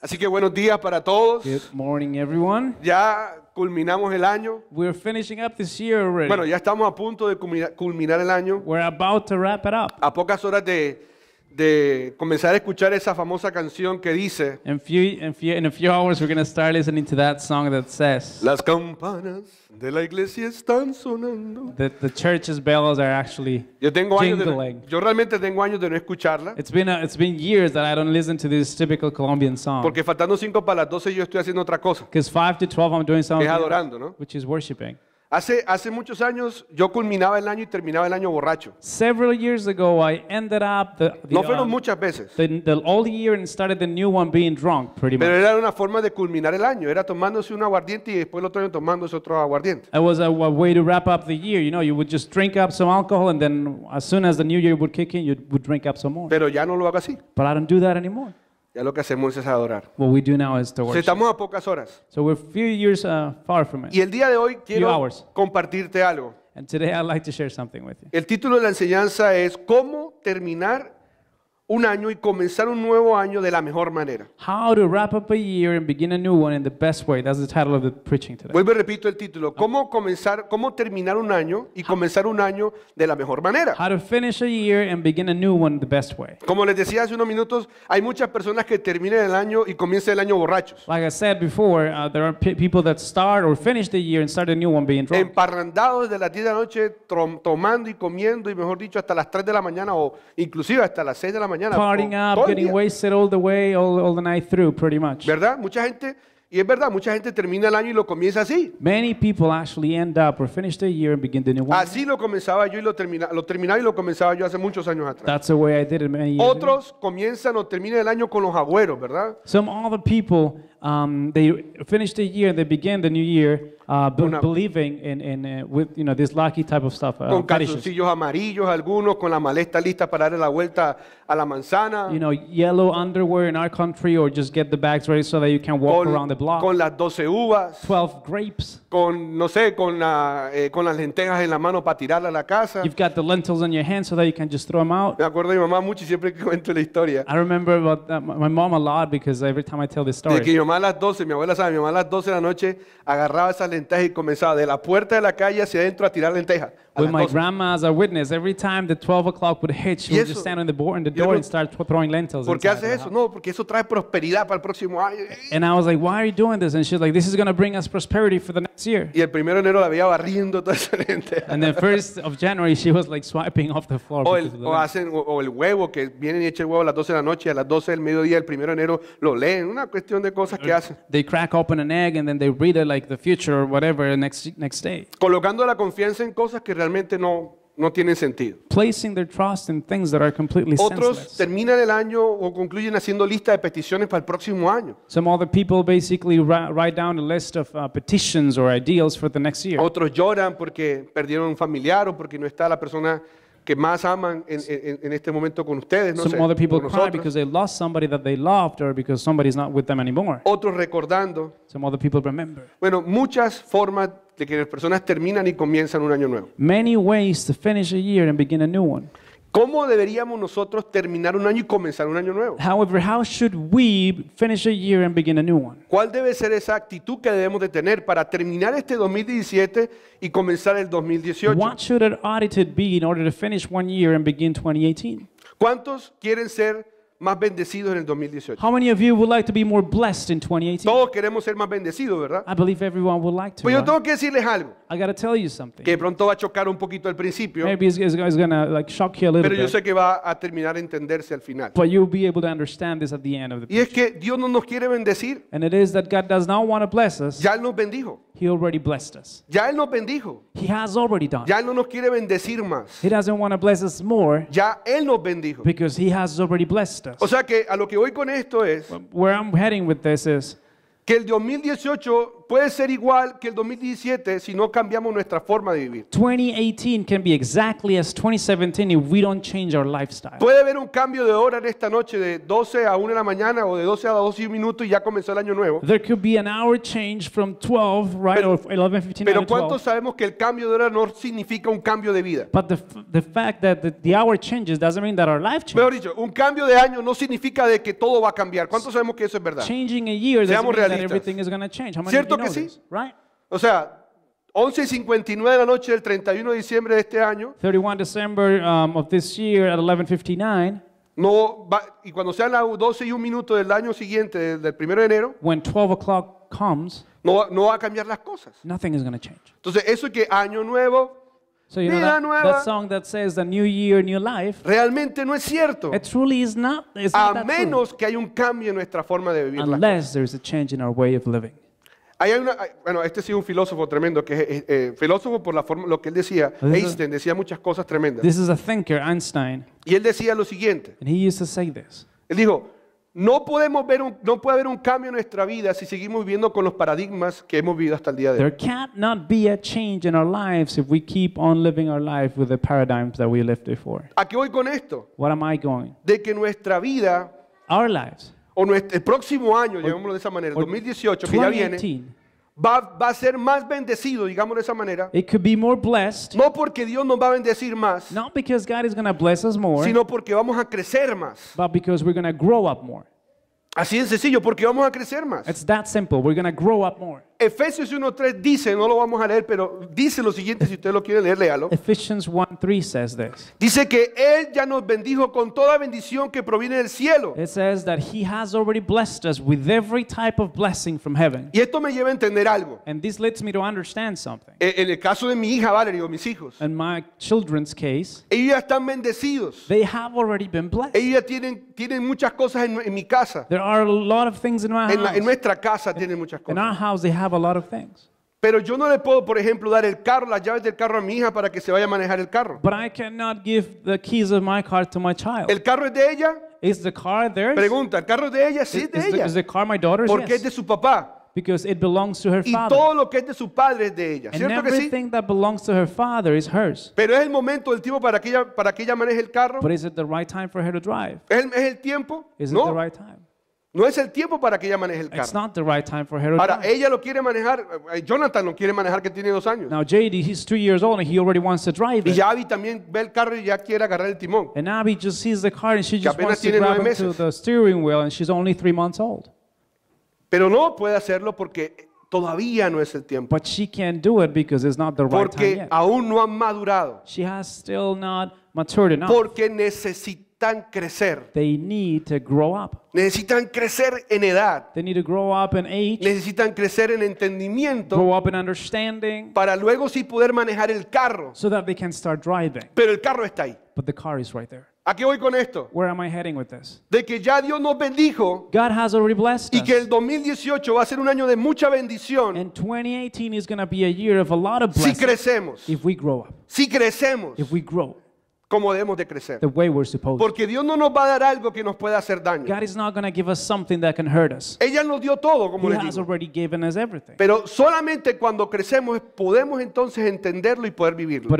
Así que buenos días para todos. Good morning, everyone. Ya culminamos el año. We're finishing up this year already. Bueno, ya estamos a punto de culminar, el año. We're about to wrap it up. A pocas horas de de comenzar a escuchar esa famosa canción que dice In, few, in, few, in a few hours we're going to start listening to that song that says Las campanas de la iglesia están sonando. The, the church's bells are actually yo tengo años De, yo realmente tengo años de no escucharla. It's been a, it's been years that I don't listen to this typical Colombian song. Porque faltando 5 para las 12 yo estoy haciendo otra cosa. Because 5 to 12 I'm doing something. Que es adorando, ¿no? Which is worshiping. Hace, muchos años yo culminaba el año y terminaba el año borracho. Several years ago I ended up the, No fueron um, muchas veces. year and started the new one being drunk Pero era una forma de culminar el año, era tomándose un aguardiente y después el otro año tomándose otro aguardiente. was a, way to wrap up the year, you know, alcohol and then as soon as the Pero ya no lo hago así. anymore. Ya lo que hacemos es adorar. Se Estamos a pocas horas. Uh, y el día de hoy quiero compartirte algo. El título de la enseñanza es ¿Cómo terminar un año y comenzar un nuevo año de la mejor manera. How to wrap up a year and begin a new one in the best way. That's the title of the preaching today. Vuelvo y repito el título. Cómo comenzar, cómo terminar un año y comenzar un año de la mejor manera. How to finish a year and begin a new one the best way. Como les decía hace unos minutos, hay muchas personas que terminan el año y comienzan el año borrachos. Like I said before, uh, there are people that start or finish the year and start a new one being drunk. Emparrandados de las 10 de la noche, tomando y comiendo y mejor dicho hasta las 3 de la mañana o inclusive hasta las 6 de la mañana mañana. Partying up, getting wasted all the way, all, all the night through, pretty much. ¿Verdad? Mucha gente y es verdad, mucha gente termina el año y lo comienza así. Many people actually end up or finish the year and begin the new one. Así lo comenzaba yo y lo terminaba, lo terminaba y lo comenzaba yo hace muchos años atrás. That's the way I did it many years Otros comienzan o terminan el año con los agüeros, ¿verdad? Some other people um, they finish the year, they begin the new year uh, be Una, believing in, in uh, with you know this lucky type of stuff. Uh, con calzoncillos amarillos algunos, con la maleta lista para dar la vuelta a la manzana. You know, yellow underwear in our country, or just get the bags ready so that you can walk con, around the block. Con las 12 uvas. 12 grapes. Con no sé, con la, eh, con las lentejas en la mano para tirarla a la casa. You've got the lentils in your hand so that you can just throw them out. Me acuerdo de mi mamá mucho y siempre que cuento la historia. I remember about that, my mom a lot because every time I tell this story. De que mi mamá a las 12, mi abuela sabe, mi mamá a las 12 de la noche agarraba esas lenteja y comenzaba de la puerta de la calle hacia adentro a tirar lenteja. With my grandma as a witness, every time the 12 o'clock would hit, she would just stand on the, board, the door and start throwing lentils. ¿Por qué hace eso? No, porque eso trae prosperidad para el próximo año. And I was like, why are you doing this? And she's like, this is going to bring us prosperity for the next year. Y el primero de enero la veía barriendo toda esa lente. And then first of January, she was like swiping off the floor. O el, hacen, o, el huevo, que vienen y echan huevo a las 12 de la noche, a las 12 del mediodía, el primero de enero, lo leen. Una cuestión de cosas que hacen. They crack open an egg and then they read it like the future or whatever next, next day. Colocando la confianza en cosas que realmente no, tienen sentido. Placing their trust in things that are completely Otros terminan el año o concluyen haciendo lista de peticiones para el próximo año. Some other people basically write down a list of uh, petitions or for the next year. Otros lloran porque perdieron un familiar o porque no está la persona que más aman en, este momento con ustedes, Otros recordando. remember. Bueno, muchas formas de que las personas terminan y comienzan un año nuevo. Many ways to finish a year and begin a new one. ¿Cómo deberíamos nosotros terminar un año y comenzar un año nuevo? how should we finish a year and begin a new one? ¿Cuál debe ser esa actitud que debemos de tener para terminar este 2017 y comenzar el 2018? What should be in order to finish one year and begin 2018? ¿Cuántos quieren ser más bendecidos en el 2018. How many of you would like to be more blessed in 2018? Todos queremos ser más bendecidos, ¿verdad? I believe everyone would like to. Pues yo tengo que decirles algo. I gotta tell you something. Que pronto va a chocar un poquito al principio. Maybe it's, it's gonna like shock you a little Pero bit. yo sé que va a terminar a entenderse al final. But you'll be able to understand this at the end of the. Y es que Dios no nos quiere bendecir. And it is that God does not want to bless us. Ya él nos bendijo. He already blessed us. Ya él nos bendijo. He has already done. Ya él no nos quiere bendecir más. He doesn't want to bless us more. Ya él nos bendijo. Because he has already blessed o sea que a lo que voy con esto es que el 2018 puede ser igual que el 2017 si no cambiamos nuestra forma de vivir. 2018 can be exactly as 2017 if we don't change our lifestyle. Puede haber un cambio de hora en esta noche de 12 a 1 de la mañana o de 12 a 12 y y ya comenzó el año nuevo. There could be an hour change from 12 right pero, or 11 15 Pero cuántos sabemos que el cambio de hora no significa un cambio de vida. But the, the fact that the, the hour changes doesn't mean that our life changes. Mejor dicho, un cambio de año no significa de que todo va a cambiar. ¿Cuántos sabemos que eso es verdad? Changing a year doesn't Seamos mean realistas. everything is going to change. How ¿Cierto que sí? Right? O sea, 11 y 59 de la noche del 31 de diciembre de este año. 31 December um, of this year at 11:59. No, va, y cuando sean las 12 y un minuto del año siguiente, del 1 de enero. When 12 o'clock comes. No, no va a cambiar las cosas. Nothing is going to change. Entonces eso que año nuevo. So you know that, that, song that says the new year, new life. Realmente no es cierto. It truly is not. It's a not menos true. que hay un cambio en nuestra forma de vivir. Unless there is a change in our way of living hay una, bueno, este es un filósofo tremendo, que es eh, filósofo por la forma, lo que él decía. Einstein decía muchas cosas tremendas. Y él decía lo siguiente. Él dijo, no, podemos ver no puede haber un cambio en nuestra vida si seguimos viviendo con los paradigmas que hemos vivido hasta el día de hoy. There a qué voy con esto? am I going? De que nuestra vida, our lives, o el próximo año, llamémoslo de esa manera, 2018, que ya viene, va, a ser más bendecido, digámoslo de esa manera. no porque Dios nos va a bendecir más, sino porque vamos a crecer más. Así de sencillo, porque vamos a crecer más. grow more. Efesios 1:3 dice, no lo vamos a leer, pero dice lo siguiente, si usted lo quiere leer, léalo. Ephesians 1:3 says this. Dice que él ya nos bendijo con toda bendición que proviene del cielo. It says that he has already blessed us with every type of blessing from heaven. Y esto me lleva a entender algo. And this leads me to understand something. E, en el caso de mi hija Valerie o mis hijos. In my children's case. Ellos están bendecidos. They have already been blessed. Ellos tienen tienen muchas cosas en, mi casa. There are a lot of things in my house. En, nuestra casa tienen muchas cosas. they have a lot of things. Pero yo no le puedo, por ejemplo, dar el carro, las llaves del carro a mi hija para que se vaya a manejar el carro. But I cannot give the keys of my car to my child. ¿El carro es de ella? Is the car theirs? Pregunta, ¿el carro es de ella? Sí, de is ella. The, is the car my daughter's? Porque yes. es de su papá. Because it belongs to her father. y todo lo que es de su padre es de ella. And ¿Cierto everything que sí? that belongs to her father is hers. Pero es el momento el tiempo para que ella para que ella maneje el carro. But is it the right time for her to drive? ¿Es el, es el tiempo? Is no. it the right time? No es el tiempo para que ella maneje el It's carro. not the right time for her to Ahora, drive. ella lo quiere manejar, eh, Jonathan lo quiere manejar que tiene dos años. Now JD, he's three years old and he already wants to drive Y it. Abby también ve el carro y ya quiere agarrar el timón. And Abby just sees the car and she just wants to grab onto the steering wheel and she's only three months old. Pero no puede hacerlo porque todavía no es el tiempo. But she can't do it because it's not the right time Porque aún no han madurado. She has still not matured enough. Porque necesita necesitan crecer. They need to grow up. Necesitan crecer en edad. They need to grow up in age. Necesitan crecer en entendimiento. Grow up in understanding. Para luego sí poder manejar el carro. So that they can start driving. Pero el carro está ahí. But the car is right there. ¿A qué voy con esto? Where am I heading with this? De que ya Dios nos bendijo God has already blessed y que el 2018 va a ser un año de mucha bendición. And 2018 is going to be a year of a lot of blessings. Si crecemos. If we grow up. Si crecemos. If we grow como debemos de crecer. Porque Dios no nos va a dar algo que nos pueda hacer daño. Ella nos dio todo, como le Pero solamente cuando crecemos podemos entonces entenderlo y poder vivirlo.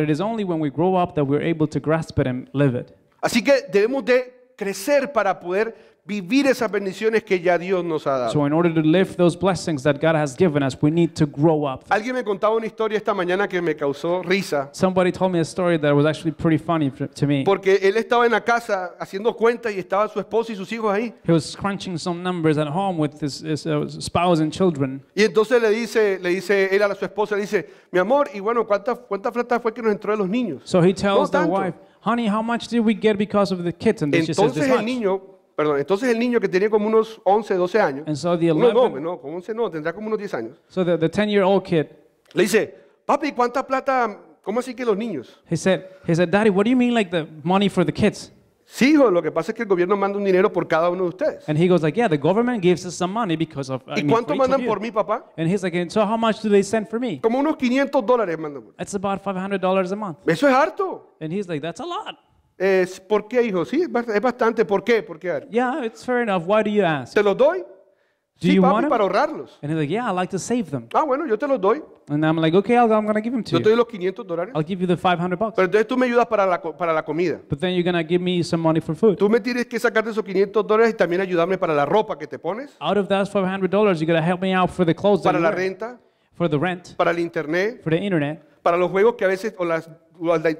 Así que debemos de crecer para poder vivir esas bendiciones que ya Dios nos ha dado. So in order to live those blessings that God has given us, we need to grow up. Alguien me contaba una historia esta mañana que me causó risa. Somebody told me a story that was actually pretty funny to me. Porque él estaba en la casa haciendo cuentas y estaba su esposa y sus hijos ahí. He was crunching some numbers at home with his, his uh, spouse and children. Y entonces le dice, le dice él a su esposa, le dice, mi amor, y bueno, ¿cuánta cuánta plata fue que nos entró de los niños? So he tells no the wife, honey, how much did we get because of the kids? And entonces she says, el niño Perdón, entonces el niño que tenía como unos 11, 12 años. And so the 11, no, como 11 no, tendrá como unos 10 años. So the, the 10 year old kid. Le dice, papi, ¿cuánta plata? ¿Cómo así que los niños? He said, he said, Daddy, what do you mean like the money for the kids? Sí, hijo, lo que pasa es que el gobierno manda un dinero por cada uno de ustedes. And he goes like, yeah, the government gives us some money because of. I ¿Y cuánto mandan por mí, papá? And he's like, so how much do they send for me? Como unos 500 dólares mandan. It's about 500 dollars a month. Eso es harto. And he's like, that's a lot. Es, ¿Por qué, hijo? Sí, es bastante. ¿Por qué? ¿Por qué? Yeah, it's fair enough. Why do you ask? ¿Te los doy? Do sí, you papi, want para them? ahorrarlos. And he's like, yeah, I like to save them. Ah, bueno, yo te los doy. And I'm like, okay, I'll, I'm going to give them to Yo te doy los 500 dólares. I'll give you the 500 bucks. Pero entonces tú me ayudas para la, para la comida. But then you're going to give me some money for food. Tú me tienes que sacar de esos 500 dólares y también ayudarme para la ropa que te pones, Out of those $500, you're gonna to help me out for the clothes that para la wear, renta, for the rent, para el internet, for the internet, para los juegos que a veces, o las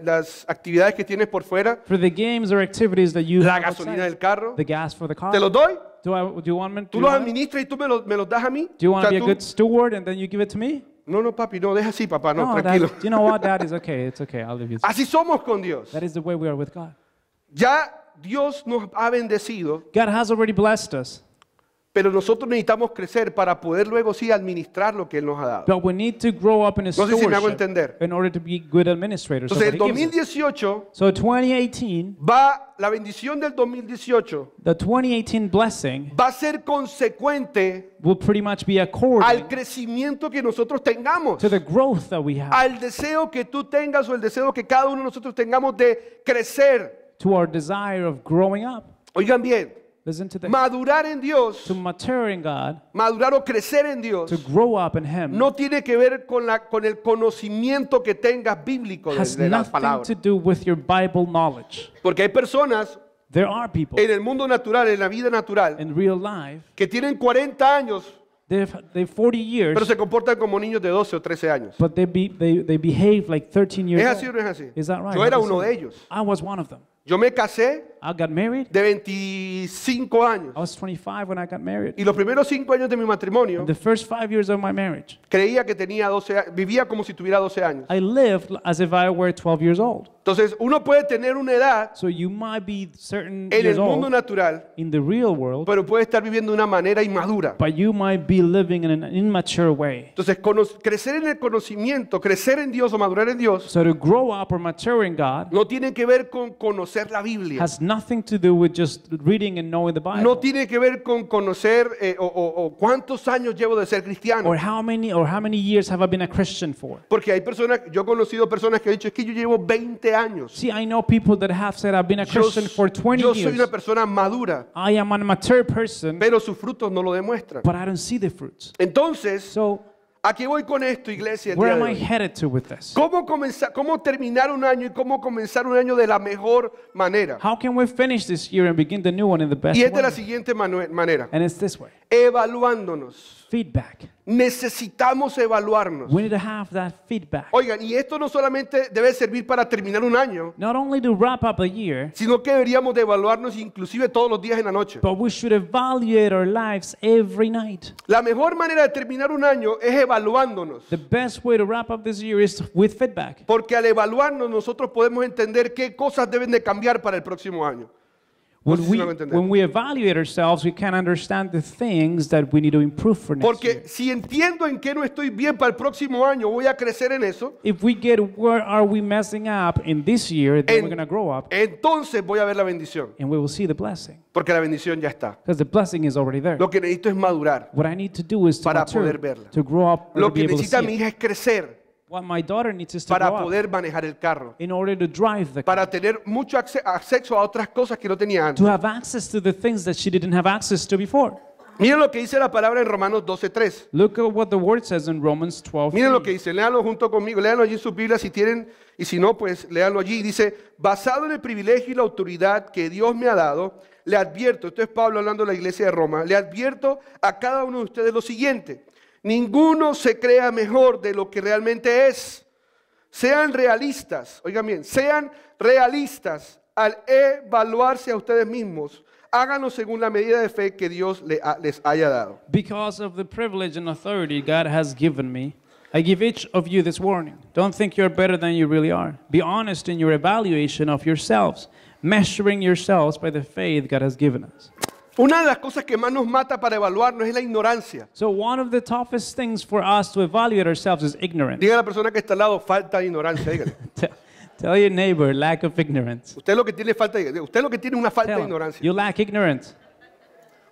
las actividades que tienes por fuera, la gasolina del carro, ¿te lo doy? ¿Tú administras y tú me los das a mí? good steward and then you No, no, papi, no, deja así, papá, no, tranquilo. you know what? okay. It's okay. Así somos con Dios. That is the way Ya Dios nos ha bendecido God has already blessed pero nosotros necesitamos crecer para poder luego sí administrar lo que Él nos ha dado. no sé si me hago entender. Entonces, el 2018, va, la bendición del 2018 the 2018 blessing va a ser consecuente al crecimiento que nosotros tengamos, growth al deseo que tú tengas o el deseo que cada uno de nosotros tengamos de crecer. growing up. Oigan bien madurar en Dios, madurar o crecer en Dios, no tiene que ver con, el conocimiento que tengas bíblico de, las palabras. To do with your Bible knowledge. Porque hay personas en el mundo natural, en la vida natural, que tienen 40 años. pero se comportan como niños de 12 o 13 años. ¿Es así o no es así? Yo era uno de ellos. Yo me casé de 25 años. Y los primeros 5 años de mi matrimonio, creía que tenía 12 vivía como si tuviera 12 años. Entonces, uno puede tener una edad en el mundo natural, pero puede estar viviendo de una manera inmadura. Entonces, crecer en el conocimiento, crecer en Dios o madurar en Dios, no tiene que ver con conocer conocer la Biblia. Has nothing to do with just reading and knowing the Bible. No tiene que ver con conocer eh, o, o, o, cuántos años llevo de ser cristiano. Or how many or how many years have I been a Christian for? Porque hay personas, yo he conocido personas que han dicho es que yo llevo 20 años. See, I know people that have said I've been a Christian for 20 years. Yo soy una persona madura. I am a mature person. Pero sus frutos no lo demuestran. But I don't see the fruits. Entonces, Aquí voy con esto, iglesia. Where am I headed to with this? ¿Cómo, comenzar, ¿Cómo terminar un año y cómo comenzar un año de la mejor manera? How can we finish this year and begin the new one in the best way? Y es de la siguiente manera. And it's this way. Evaluándonos feedback. Necesitamos evaluarnos. Oigan, y esto no solamente debe servir para terminar un año, sino que deberíamos de evaluarnos inclusive todos los días en la noche. La mejor manera de terminar un año es evaluándonos, porque al evaluarnos nosotros podemos entender qué cosas deben de cambiar para el próximo año. When we, when we evaluate ourselves, we can understand the things that we need to improve for next Porque year. si entiendo en qué no estoy bien para el próximo año, voy a crecer en eso. If we get where are we messing up in this year, then en, we're going to grow up. Entonces voy a ver la bendición. And we will see the blessing. Porque la bendición ya está. Because the blessing is already there. Lo que necesito es madurar. What I need to do is to mature, poder verla. To grow up Lo que necesita mi hija es crecer para poder manejar el carro, para tener mucho acceso a otras cosas que no tenía antes. Miren lo que dice la palabra en Romanos 12.3. 12. Miren lo que dice, léanlo junto conmigo, léanlo allí en sus Biblias si tienen, y si no, pues léanlo allí. Dice, basado en el privilegio y la autoridad que Dios me ha dado, le advierto, esto es Pablo hablando de la iglesia de Roma, le advierto a cada uno de ustedes lo siguiente, Ninguno se crea mejor de lo que realmente es. Sean realistas, oigan bien, sean realistas al evaluarse a ustedes mismos. Háganlo según la medida de fe que Dios les haya dado. Because of the privilege and authority God has given me, I give each of you this warning. Don't think you're better than you really are. Be honest in your evaluation of yourselves, measuring yourselves by the faith God has given us. Una de las cosas que más nos mata para evaluarnos es la ignorancia. So one of the toughest things for us to evaluate ourselves is ignorance. Diga a la persona que está al lado falta de ignorancia, dígale. Tell your neighbor lack of ignorance. Usted lo que tiene falta, usted lo que tiene una falta Tell de ignorancia. You lack ignorance.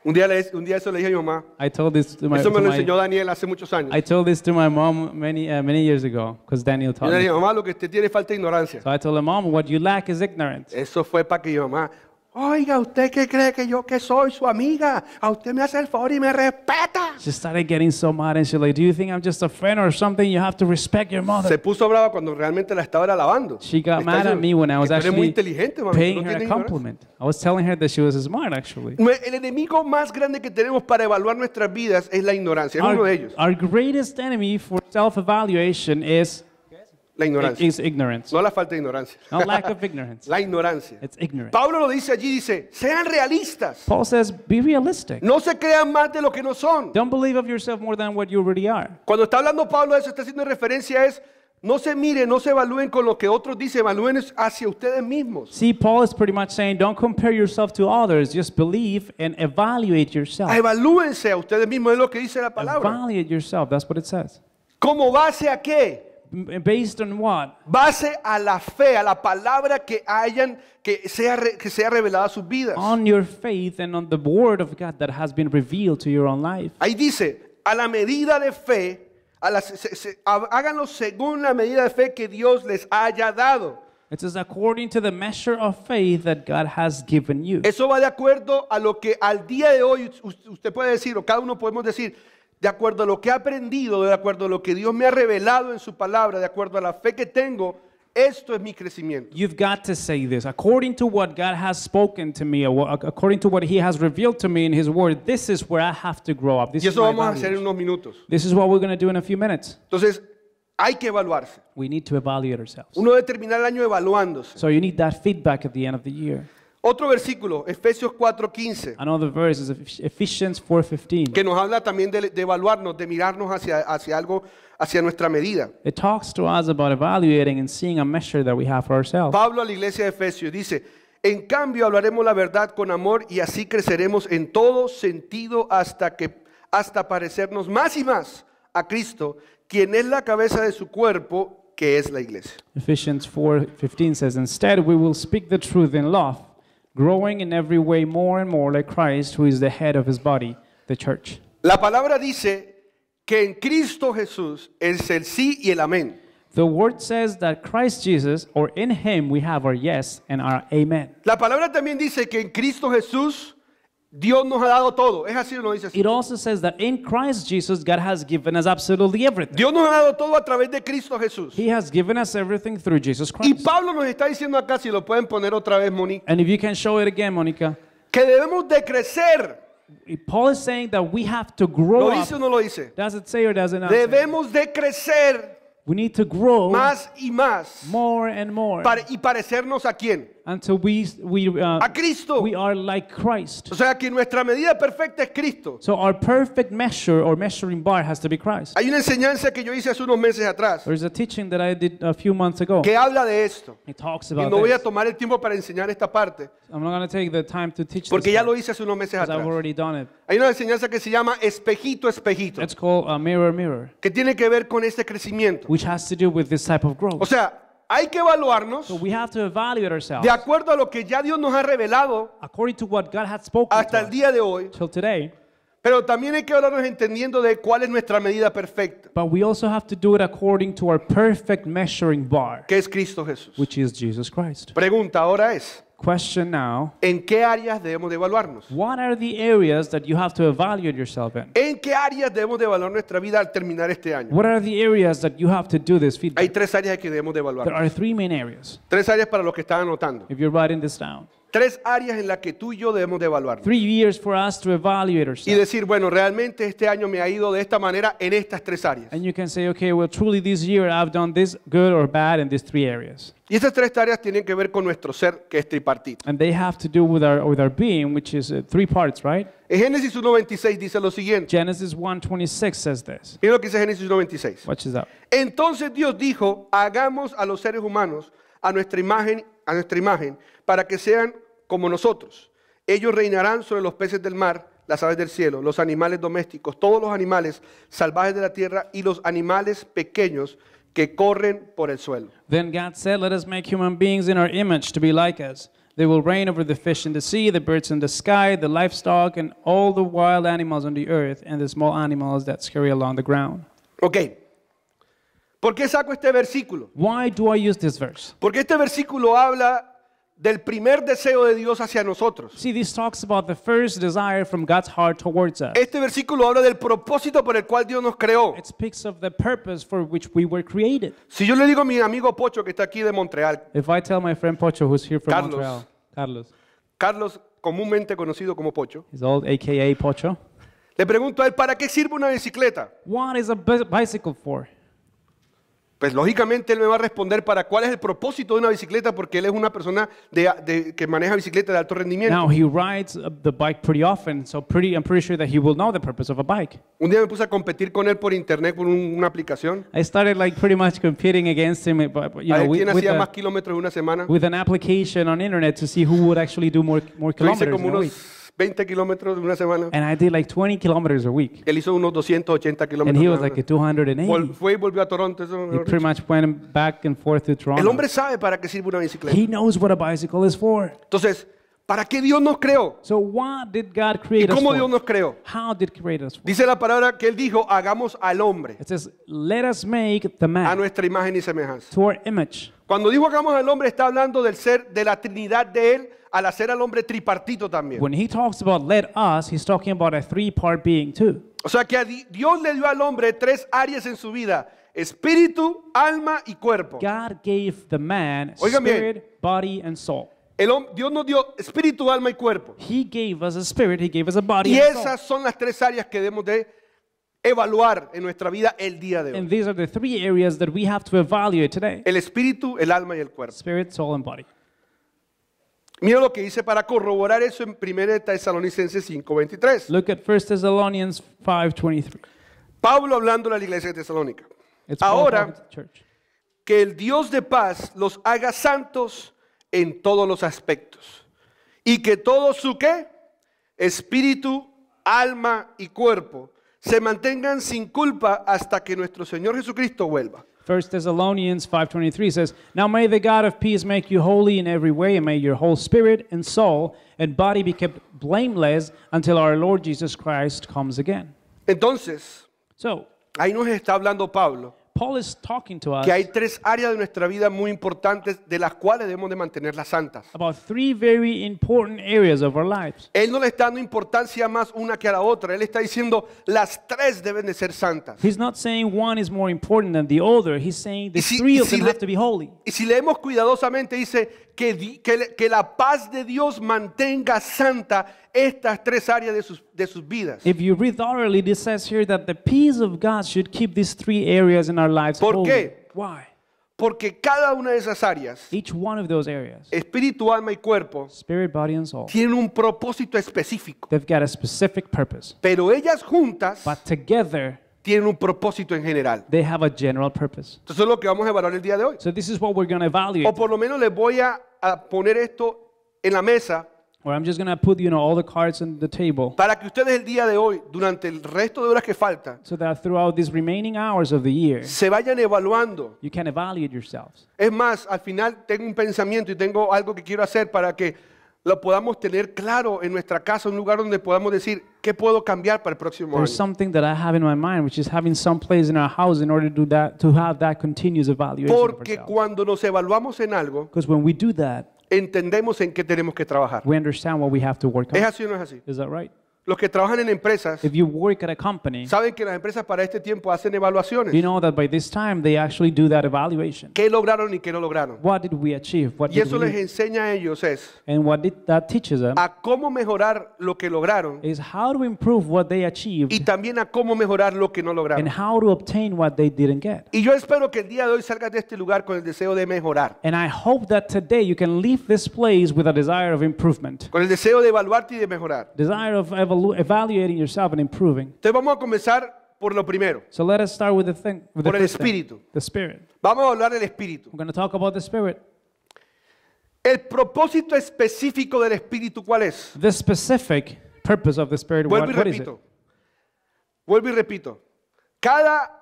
Un día, le, un día eso le dije a mi mamá. I told this to my, eso me lo enseñó my, Daniel hace muchos años. I told this to my mom many uh, many years ago because Daniel taught Yo le dije, mamá, lo que usted tiene falta de ignorancia. So I told her, mom, what you lack is ignorance. Eso fue para que mi mamá Oiga, ¿usted qué cree que yo que soy su amiga? A usted me hace el favor y me respeta. She started getting so mad and she's like, "Do you think I'm just a friend or something? You have to respect your mother." Se puso brava cuando realmente la estaba alabando. She got Está mad at me when I was actually muy inteligente, paying her a compliment. I was telling her that she was smart actually. El enemigo más grande que tenemos para evaluar nuestras vidas es la ignorancia, es our, uno de ellos. Our greatest enemy for self-evaluation is la ignorancia. is ignorance. No la falta de ignorancia. No lack of ignorance. La ignorancia. It's ignorance. Pablo lo dice allí, dice, sean realistas. Paul says, be realistic. No se crean más de lo que no son. Don't believe of yourself more than what you already are. Cuando está hablando Pablo de eso, está haciendo referencia es no se miren, no se evalúen con lo que otros dicen, evalúen hacia ustedes mismos. See, Paul is pretty much saying, don't compare yourself to others, just believe and evaluate yourself. Evalúense a ustedes mismos, es lo que dice la palabra. Evaluate yourself, that's what it says. ¿Cómo base a qué? based on what? Base a la fe, a la palabra que hayan que sea que sea revelada a sus vidas. On your faith and on the word of God that has been revealed to your own life. Ahí dice, a la medida de fe, a la, háganlo según la medida de fe que Dios les haya dado. It is according to the measure of faith that God has given you. Eso va de acuerdo a lo que al día de hoy usted puede decir o cada uno podemos decir de acuerdo a lo que he aprendido, de acuerdo a lo que Dios me ha revelado en su palabra, de acuerdo a la fe que tengo, esto es mi crecimiento. You've got to say this. According to what God has spoken to me, according to what He has revealed to me in His Word, this is where I have to grow up. This is vamos a hacer en unos minutos. This is what we're going to do in a few minutes. Entonces, hay que evaluarse. We need to evaluate ourselves. Uno determina el año evaluándose. So you need that feedback at the end of the year. Otro versículo, Efesios 4:15. Que nos habla también de, evaluarnos, de mirarnos hacia hacia algo hacia nuestra medida. Pablo a la iglesia de Efesios dice, "En cambio hablaremos la verdad con amor y así creceremos en todo sentido hasta que hasta parecernos más y más a Cristo, quien es la cabeza de su cuerpo, que es la iglesia." Efesios 4:15 says, "Instead we will speak the truth in love." growing in every way more and more like Christ, who is the head of his body, the church. La palabra dice que en Cristo Jesús es el sí y el amén. The word says that Christ Jesus, or in him we have our yes and our amen. La palabra también dice que en Cristo Jesús Dios nos ha dado todo. Es así lo dice. It also says that in Christ Jesus God has given us absolutely everything. Dios nos ha dado todo a través de Cristo Jesús. He has given us everything through Jesus Christ. Y Pablo nos está diciendo acá si lo pueden poner otra vez, Monica. And if you can show it again, Monica. Que debemos de crecer. Paul is saying that we have to grow ¿Lo dice up. o no lo dice? Does it say or does it not? Debemos de crecer. We need to grow más y más. More and more. Para, y parecernos a quién? And so we, we, uh, a Cristo. We are like Christ. O sea que nuestra medida perfecta es Cristo. So our perfect measure or measuring bar has to be Christ. Hay una enseñanza que yo hice hace unos meses atrás. There's a teaching that I did a few months ago. Que habla de esto. It talks about y no voy a tomar el tiempo para enseñar esta parte. I'm not going to take the time to teach Porque this ya lo hice hace unos meses atrás. I've already done it. Hay una enseñanza que se llama espejito espejito. It's called a mirror mirror. Que tiene que ver con este crecimiento. Which has to do with this type of growth. O sea, hay que evaluarnos de acuerdo a lo que ya Dios nos ha revelado hasta el día de hoy. Pero también hay que hablarnos entendiendo de cuál es nuestra medida perfecta. que es Cristo Jesús. Pregunta ahora es, Question now. ¿En qué áreas debemos de evaluarnos? What are the areas that you have to evaluate yourself in? ¿En qué áreas debemos de evaluar nuestra vida al terminar este año? What are the areas that you have to do this feedback? Hay tres áreas que debemos de evaluar. There are three main areas. Tres áreas para los que están anotando. If you're writing this down. Tres áreas en las que tú y yo debemos de evaluar. Y decir, bueno, realmente este año me ha ido de esta manera en estas tres áreas. Y estas tres áreas tienen que ver con nuestro ser que es tripartito. En Génesis 1:26 dice lo siguiente. Genesis 1:26 lo que dice Génesis 1:26. Entonces Dios dijo, hagamos a los seres humanos a nuestra imagen, a nuestra imagen, para que sean como nosotros. Ellos reinarán sobre los peces del mar, las aves del cielo, los animales domésticos, todos los animales salvajes de la tierra y los animales pequeños que corren por el suelo. Then God said, Let us make human beings in our image to be like us. They will reign over the fish in the sea, the birds in the sky, the livestock, and all the wild animals on the earth, and the small animals that scurry along the ground. Okay. ¿Por qué saco este versículo? Why do I use this verse? Porque este versículo habla del primer deseo de Dios hacia nosotros. Este versículo habla del propósito por el cual Dios nos creó. Si yo le digo a mi amigo Pocho que está aquí de Montreal. Carlos, Carlos. comúnmente conocido como Pocho. Le pregunto a él para qué sirve una bicicleta. Pues lógicamente él me va a responder para cuál es el propósito de una bicicleta porque él es una persona de, de, que maneja bicicleta de alto rendimiento. Now he rides the bike pretty often, so pretty, I'm pretty sure that he will know the purpose of a bike. Un día me puse a competir con él por internet por un, una aplicación. I started like pretty much competing against him, you know, with, hacía más kilómetros en una semana. With an application on internet to see who would actually do more more kilometers. hice como unos 20 kilómetros en una semana. And I did like 20 kilometers a week. Él hizo unos 280 And he was like a 280. Fue y volvió a Toronto. eso, He pretty much went back and forth to Toronto. El hombre sabe para qué sirve una bicicleta. He knows what a bicycle is for. Entonces, ¿para qué Dios nos creó? So why did God create us cómo Dios nos creó? How did create us for? Dice la palabra que él dijo, hagamos al hombre It says, let us make the man. a nuestra imagen y semejanza. to our image. Cuando dijo hagamos al hombre, está hablando del ser, de la Trinidad de él, al hacer al hombre tripartito también. When he talks about let us, he's talking about a three-part being too. O sea que Dios le dio al hombre tres áreas en su vida: espíritu, alma y cuerpo. God gave the man Oigan spirit, bien. body and soul. El, Dios nos dio espíritu, alma y cuerpo. He gave us a spirit, he gave us a body y and esas soul. son las tres áreas que debemos de evaluar en nuestra vida el día de hoy. And these are the three areas that we have to evaluate today. El espíritu, el alma y el cuerpo. Spirit, soul and body. Mira lo que dice para corroborar eso en 1 Tesalonicenses 5:23. Look 5:23. Pablo hablando a la iglesia de Tesalónica. Ahora que el Dios de paz los haga santos en todos los aspectos y que todo su qué? Espíritu, alma y cuerpo se mantengan sin culpa hasta que nuestro Señor Jesucristo vuelva. 1 Thessalonians 5:23 says, "Now may the God of peace make you holy in every way, and may your whole spirit and soul and body be kept blameless until our Lord Jesus Christ comes again." Entonces, so, ahí nos está hablando Pablo. que hay tres áreas de nuestra vida muy importantes de las cuales debemos de mantenerlas santas. about three very important areas of our lives. Él no le está dando importancia más una que a la otra. Él está diciendo las tres deben de ser santas. He's not saying one is more important than the other. He's saying the three of them have to be holy. Y si leemos cuidadosamente dice que, que, que, la paz de Dios mantenga santa estas tres áreas de sus, de sus vidas. If you read thoroughly, it says here that the peace of God should keep these three areas in our lives. ¿Por holy. qué? Why? Porque cada una de esas áreas, Each one of those areas espíritu, alma y cuerpo, spirit, body, and soul, tienen un propósito específico. They've got a specific purpose. Pero ellas juntas, But together, tienen un propósito en general. They have a general purpose. Entonces es lo que vamos a evaluar el día de hoy. So this is what we're evaluate. O por lo menos les voy a, poner esto en la mesa Or I'm just going put, you know, all the cards on the table. Para que ustedes el día de hoy, durante el resto de horas que falta, so that throughout these remaining hours of the year, se vayan evaluando. You can evaluate yourselves. Es más, al final tengo un pensamiento y tengo algo que quiero hacer para que lo podamos tener claro en nuestra casa, un lugar donde podamos decir, ¿qué puedo cambiar para el próximo There's año? something that I have in my mind, which is having some place in our house in order to do that, to have that continuous evaluation. Porque cuando nos evaluamos en algo, Because when we do that, entendemos en qué tenemos que trabajar. we understand what we have to work on. ¿Es así o no es así? Is that right? Los que trabajan en empresas saben que las empresas para este tiempo hacen evaluaciones. ¿Qué lograron y qué no lograron? Y eso les enseña a ellos es a cómo mejorar lo que lograron y también a cómo mejorar lo que no lograron. Y yo espero que el día de hoy salgas de este lugar con el deseo de mejorar, con el deseo de evaluarte y de mejorar. evalu evaluating yourself and improving. Entonces vamos a comenzar por lo primero. So let us start with the thing. With Por the el thing, the spirit. Vamos a hablar del espíritu. We're going to talk about the spirit. El propósito específico del espíritu ¿cuál es? The specific purpose of the spirit. Vuelvo what, what is it? repito. Vuelvo y repito. Cada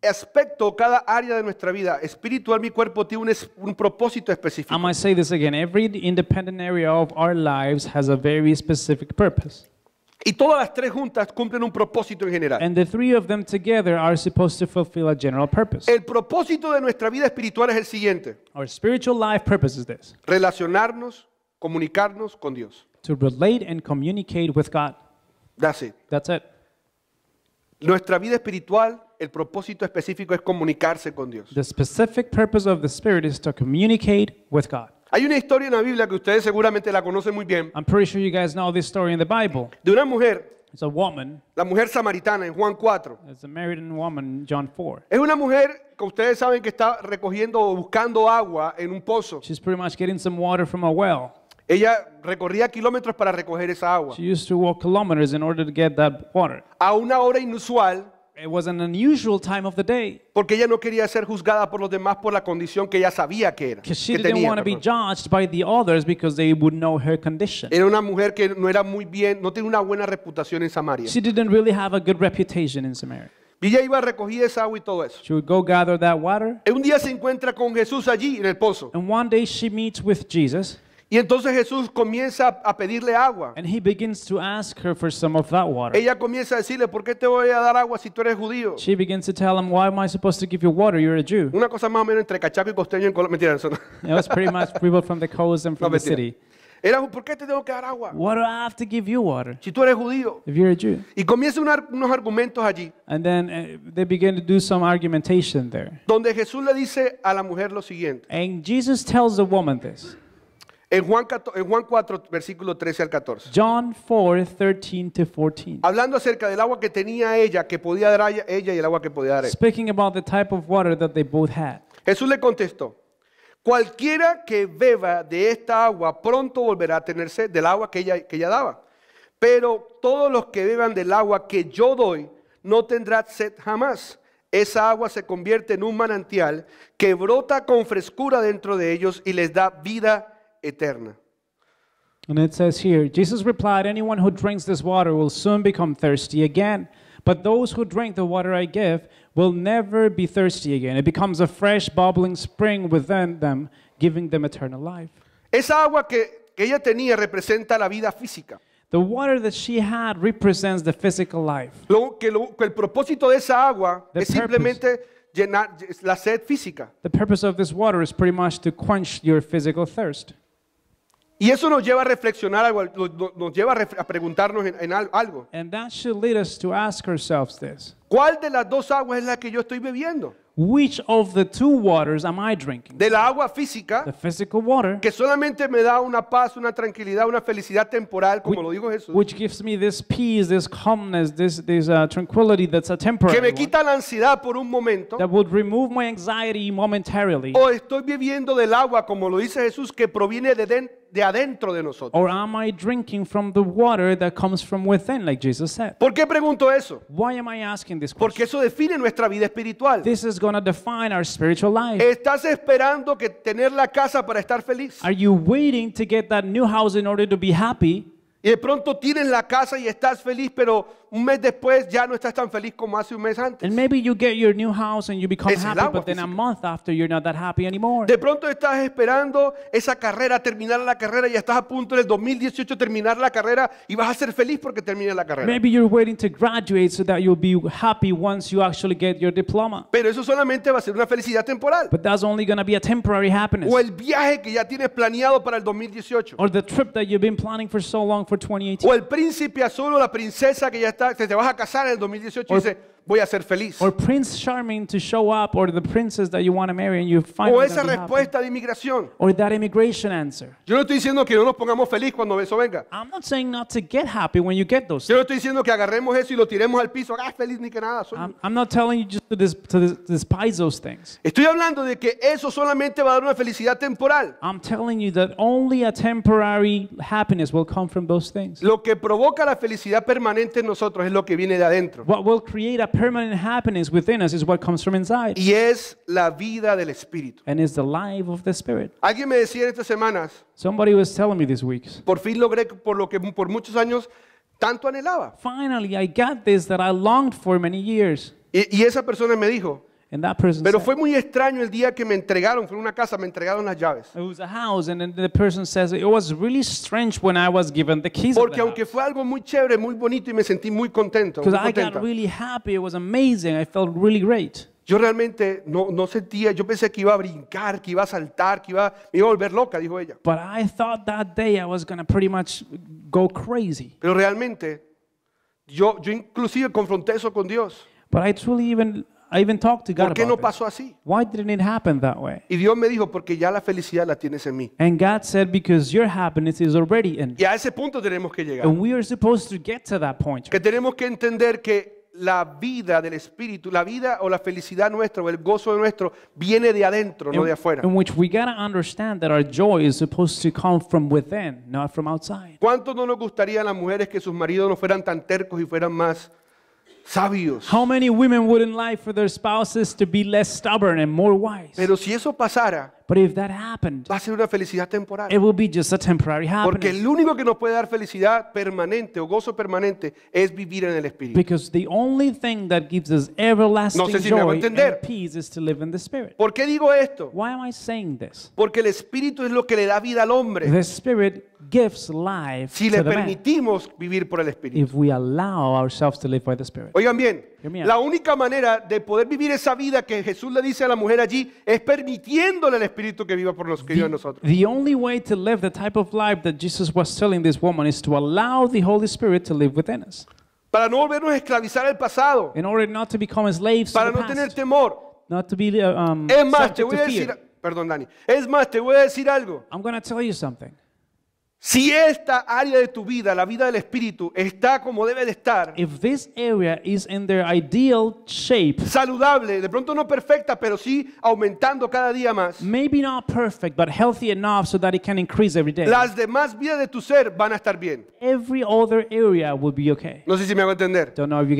aspecto, cada área de nuestra vida espiritual, mi cuerpo tiene un, es- un propósito específico. I'm going to say this again. Every independent area of our lives has a very specific purpose. Y todas las tres juntas cumplen un propósito en general. And the three of them together are supposed to fulfill a general purpose. El propósito de nuestra vida espiritual es el siguiente: Our spiritual life purpose is this: relacionarnos, comunicarnos con Dios. To relate and communicate with God. That's it. That's it. Nuestra vida espiritual, el propósito específico es comunicarse con Dios. The specific purpose of the spirit is to communicate with God. Hay una historia en la Biblia que ustedes seguramente la conocen muy bien. De una mujer La mujer samaritana en Juan 4. Es una mujer que ustedes saben que está recogiendo o buscando agua en un pozo. Ella recorría kilómetros para recoger esa agua. A una hora inusual. It was an unusual time of the day. Porque ella no quería ser juzgada por los demás por la condición que ella sabía que era. Because she didn't want to be judged by the others because they would know her condition. Era una mujer que no era muy bien, no tenía una buena reputación en Samaria. She didn't really have a good reputation in Samaria. Y ella iba a recoger esa agua y todo eso. She would go gather that water. Y un día se encuentra con Jesús allí en el pozo. And one day she meets with Jesus. Y entonces Jesús comienza a pedirle agua. Ella comienza a decirle, ¿por qué te voy a dar agua si tú eres judío? Una cosa más o menos entre cachaco y costeño en Colombia. Mentira, eso no. no, Era, ¿por qué te tengo que dar agua? Si tú eres judío. Y comienza unos argumentos allí. Eh, Donde Jesús le dice a la mujer lo siguiente. En Juan, en Juan 4, versículo 13 al 14. John 4, 13 to 14. Hablando acerca del agua que tenía ella, que podía dar ella y el agua que podía dar él. Speaking Jesús le contestó, cualquiera que beba de esta agua pronto volverá a tener sed del agua que ella, que ella daba. Pero todos los que beban del agua que yo doy no tendrán sed jamás. Esa agua se convierte en un manantial que brota con frescura dentro de ellos y les da vida eterna. And it says here, Jesus replied, Anyone who drinks this water will soon become thirsty again. But those who drink the water I give will never be thirsty again. It becomes a fresh, bubbling spring within them, giving them eternal life. Esa agua que, que ella tenía representa la vida física. The water that she had represents the physical life. Lo, que, lo, que el propósito de esa agua the es purpose. simplemente llenar la sed física. The purpose of this water is pretty much to quench your physical thirst. Y eso nos lleva a reflexionar algo, nos lleva a, preguntarnos en, en algo. And that should lead us to ask ourselves this. ¿Cuál de las dos aguas es la que yo estoy bebiendo? Which of the two waters am I drinking? De la agua física, the physical water, que solamente me da una paz, una tranquilidad, una felicidad temporal, como which, lo dijo Jesús. Which gives me this peace, this calmness, this, this uh, tranquility that's a temporary. Que me quita la ansiedad por un momento. That would remove my anxiety momentarily. O estoy bebiendo del agua, como lo dice Jesús, que proviene de dentro de adentro de nosotros. Or am I drinking from the water that comes from within, like Jesus said? ¿Por qué pregunto eso? Why am I asking this Porque question? eso define nuestra vida espiritual. This is going to define our spiritual life. ¿Estás esperando que tener la casa para estar feliz? Are you waiting to get that new house in order to be happy? Y de pronto tienes la casa y estás feliz, pero un mes después ya no estás tan feliz como hace un mes antes. maybe you get your new house and you become happy, but then a month after you're not that happy anymore. De pronto estás esperando esa carrera, terminar la carrera y estás a punto en el 2018 terminar la carrera y vas a ser feliz porque termines la carrera. Maybe you're waiting to graduate so that you'll be happy once you actually get your diploma. Pero eso solamente va a ser una felicidad temporal. O el viaje que ya tienes planeado para el 2018. O el príncipe azul o la princesa que ya está, que te vas a casar en el 2018 dice, voy a ser feliz. Or Prince Charming to show up or the princess that you want to marry and you find O esa respuesta de inmigración. Or that immigration answer. Yo no estoy diciendo que no nos pongamos feliz cuando eso venga. I'm not saying not to get happy when you get those. Yo no estoy diciendo que agarremos eso y lo tiremos al piso, ah, feliz ni que nada. Soy... I'm, I'm, not telling you just to, this, to this, despise those things. Estoy hablando de que eso solamente va a dar una felicidad temporal. I'm telling you that only a temporary happiness will come from those things. Lo que provoca la felicidad permanente en nosotros es lo que viene de adentro. What will create a permanent happiness within us is what comes from inside. Y es la vida del espíritu. And it's the life of the spirit. Alguien me decía estas semanas. Somebody was telling me these weeks. Por fin logré por lo que por muchos años tanto anhelaba. Finally I got this that I longed for many years. Y, y esa persona me dijo. Pero fue muy extraño el día que me entregaron, fue una casa, me entregaron las llaves. Porque aunque fue algo muy chévere, muy bonito y me sentí muy contento. Because I Yo realmente no, no sentía, yo pensé que iba a brincar, que iba a saltar, que iba, me iba a volver loca, dijo ella. But I thought that day I was gonna pretty much go crazy. Pero realmente yo, yo inclusive confronté eso con Dios. But I truly even ¿Por qué no pasó así? Y Dios me dijo, porque ya la felicidad la tienes en mí. Y a ese punto tenemos que llegar. Que tenemos que entender que la vida del espíritu, la vida o la felicidad nuestra o el gozo nuestro viene de adentro, no de afuera. In ¿Cuánto no nos gustaría a las mujeres que sus maridos no fueran tan tercos y fueran más sabios. How many women wouldn't lie for their spouses to be less stubborn and more wise? Pero si eso pasara, But if that happened, va a ser una felicidad temporal. it will be just a temporary Porque el único que nos puede dar felicidad permanente o gozo permanente es vivir en el Espíritu. Because the only thing that gives us everlasting No sé si joy and peace is to live in the Spirit. ¿Por qué digo esto? Why am I saying this? Porque el Espíritu es lo que le da vida al hombre The Spirit gives life si le to the man permitimos vivir por el Espíritu. if we allow ourselves to live by the Spirit. Oigan bien, la única manera de poder vivir esa vida que Jesús le dice a la mujer allí es permitiéndole al Espíritu que viva por los que vive en nosotros. The only way to live the type of life that Jesus was telling this woman is to allow the Holy Spirit to live within us. Para no volvernos a esclavizar el pasado. In order not to become slaves Para to the no past. tener temor. Not to be, uh, um, es más, te voy a decir, perdón Dani, es más, te voy a decir algo. I'm going to tell you something. Si esta área de tu vida, la vida del espíritu, está como debe de estar, ideal shape, saludable, de pronto no perfecta, pero sí aumentando cada día más, maybe not perfect, healthy enough so that it can increase every day, las demás vidas de tu ser van a estar bien. Every other area will be okay. No sé si me va a entender.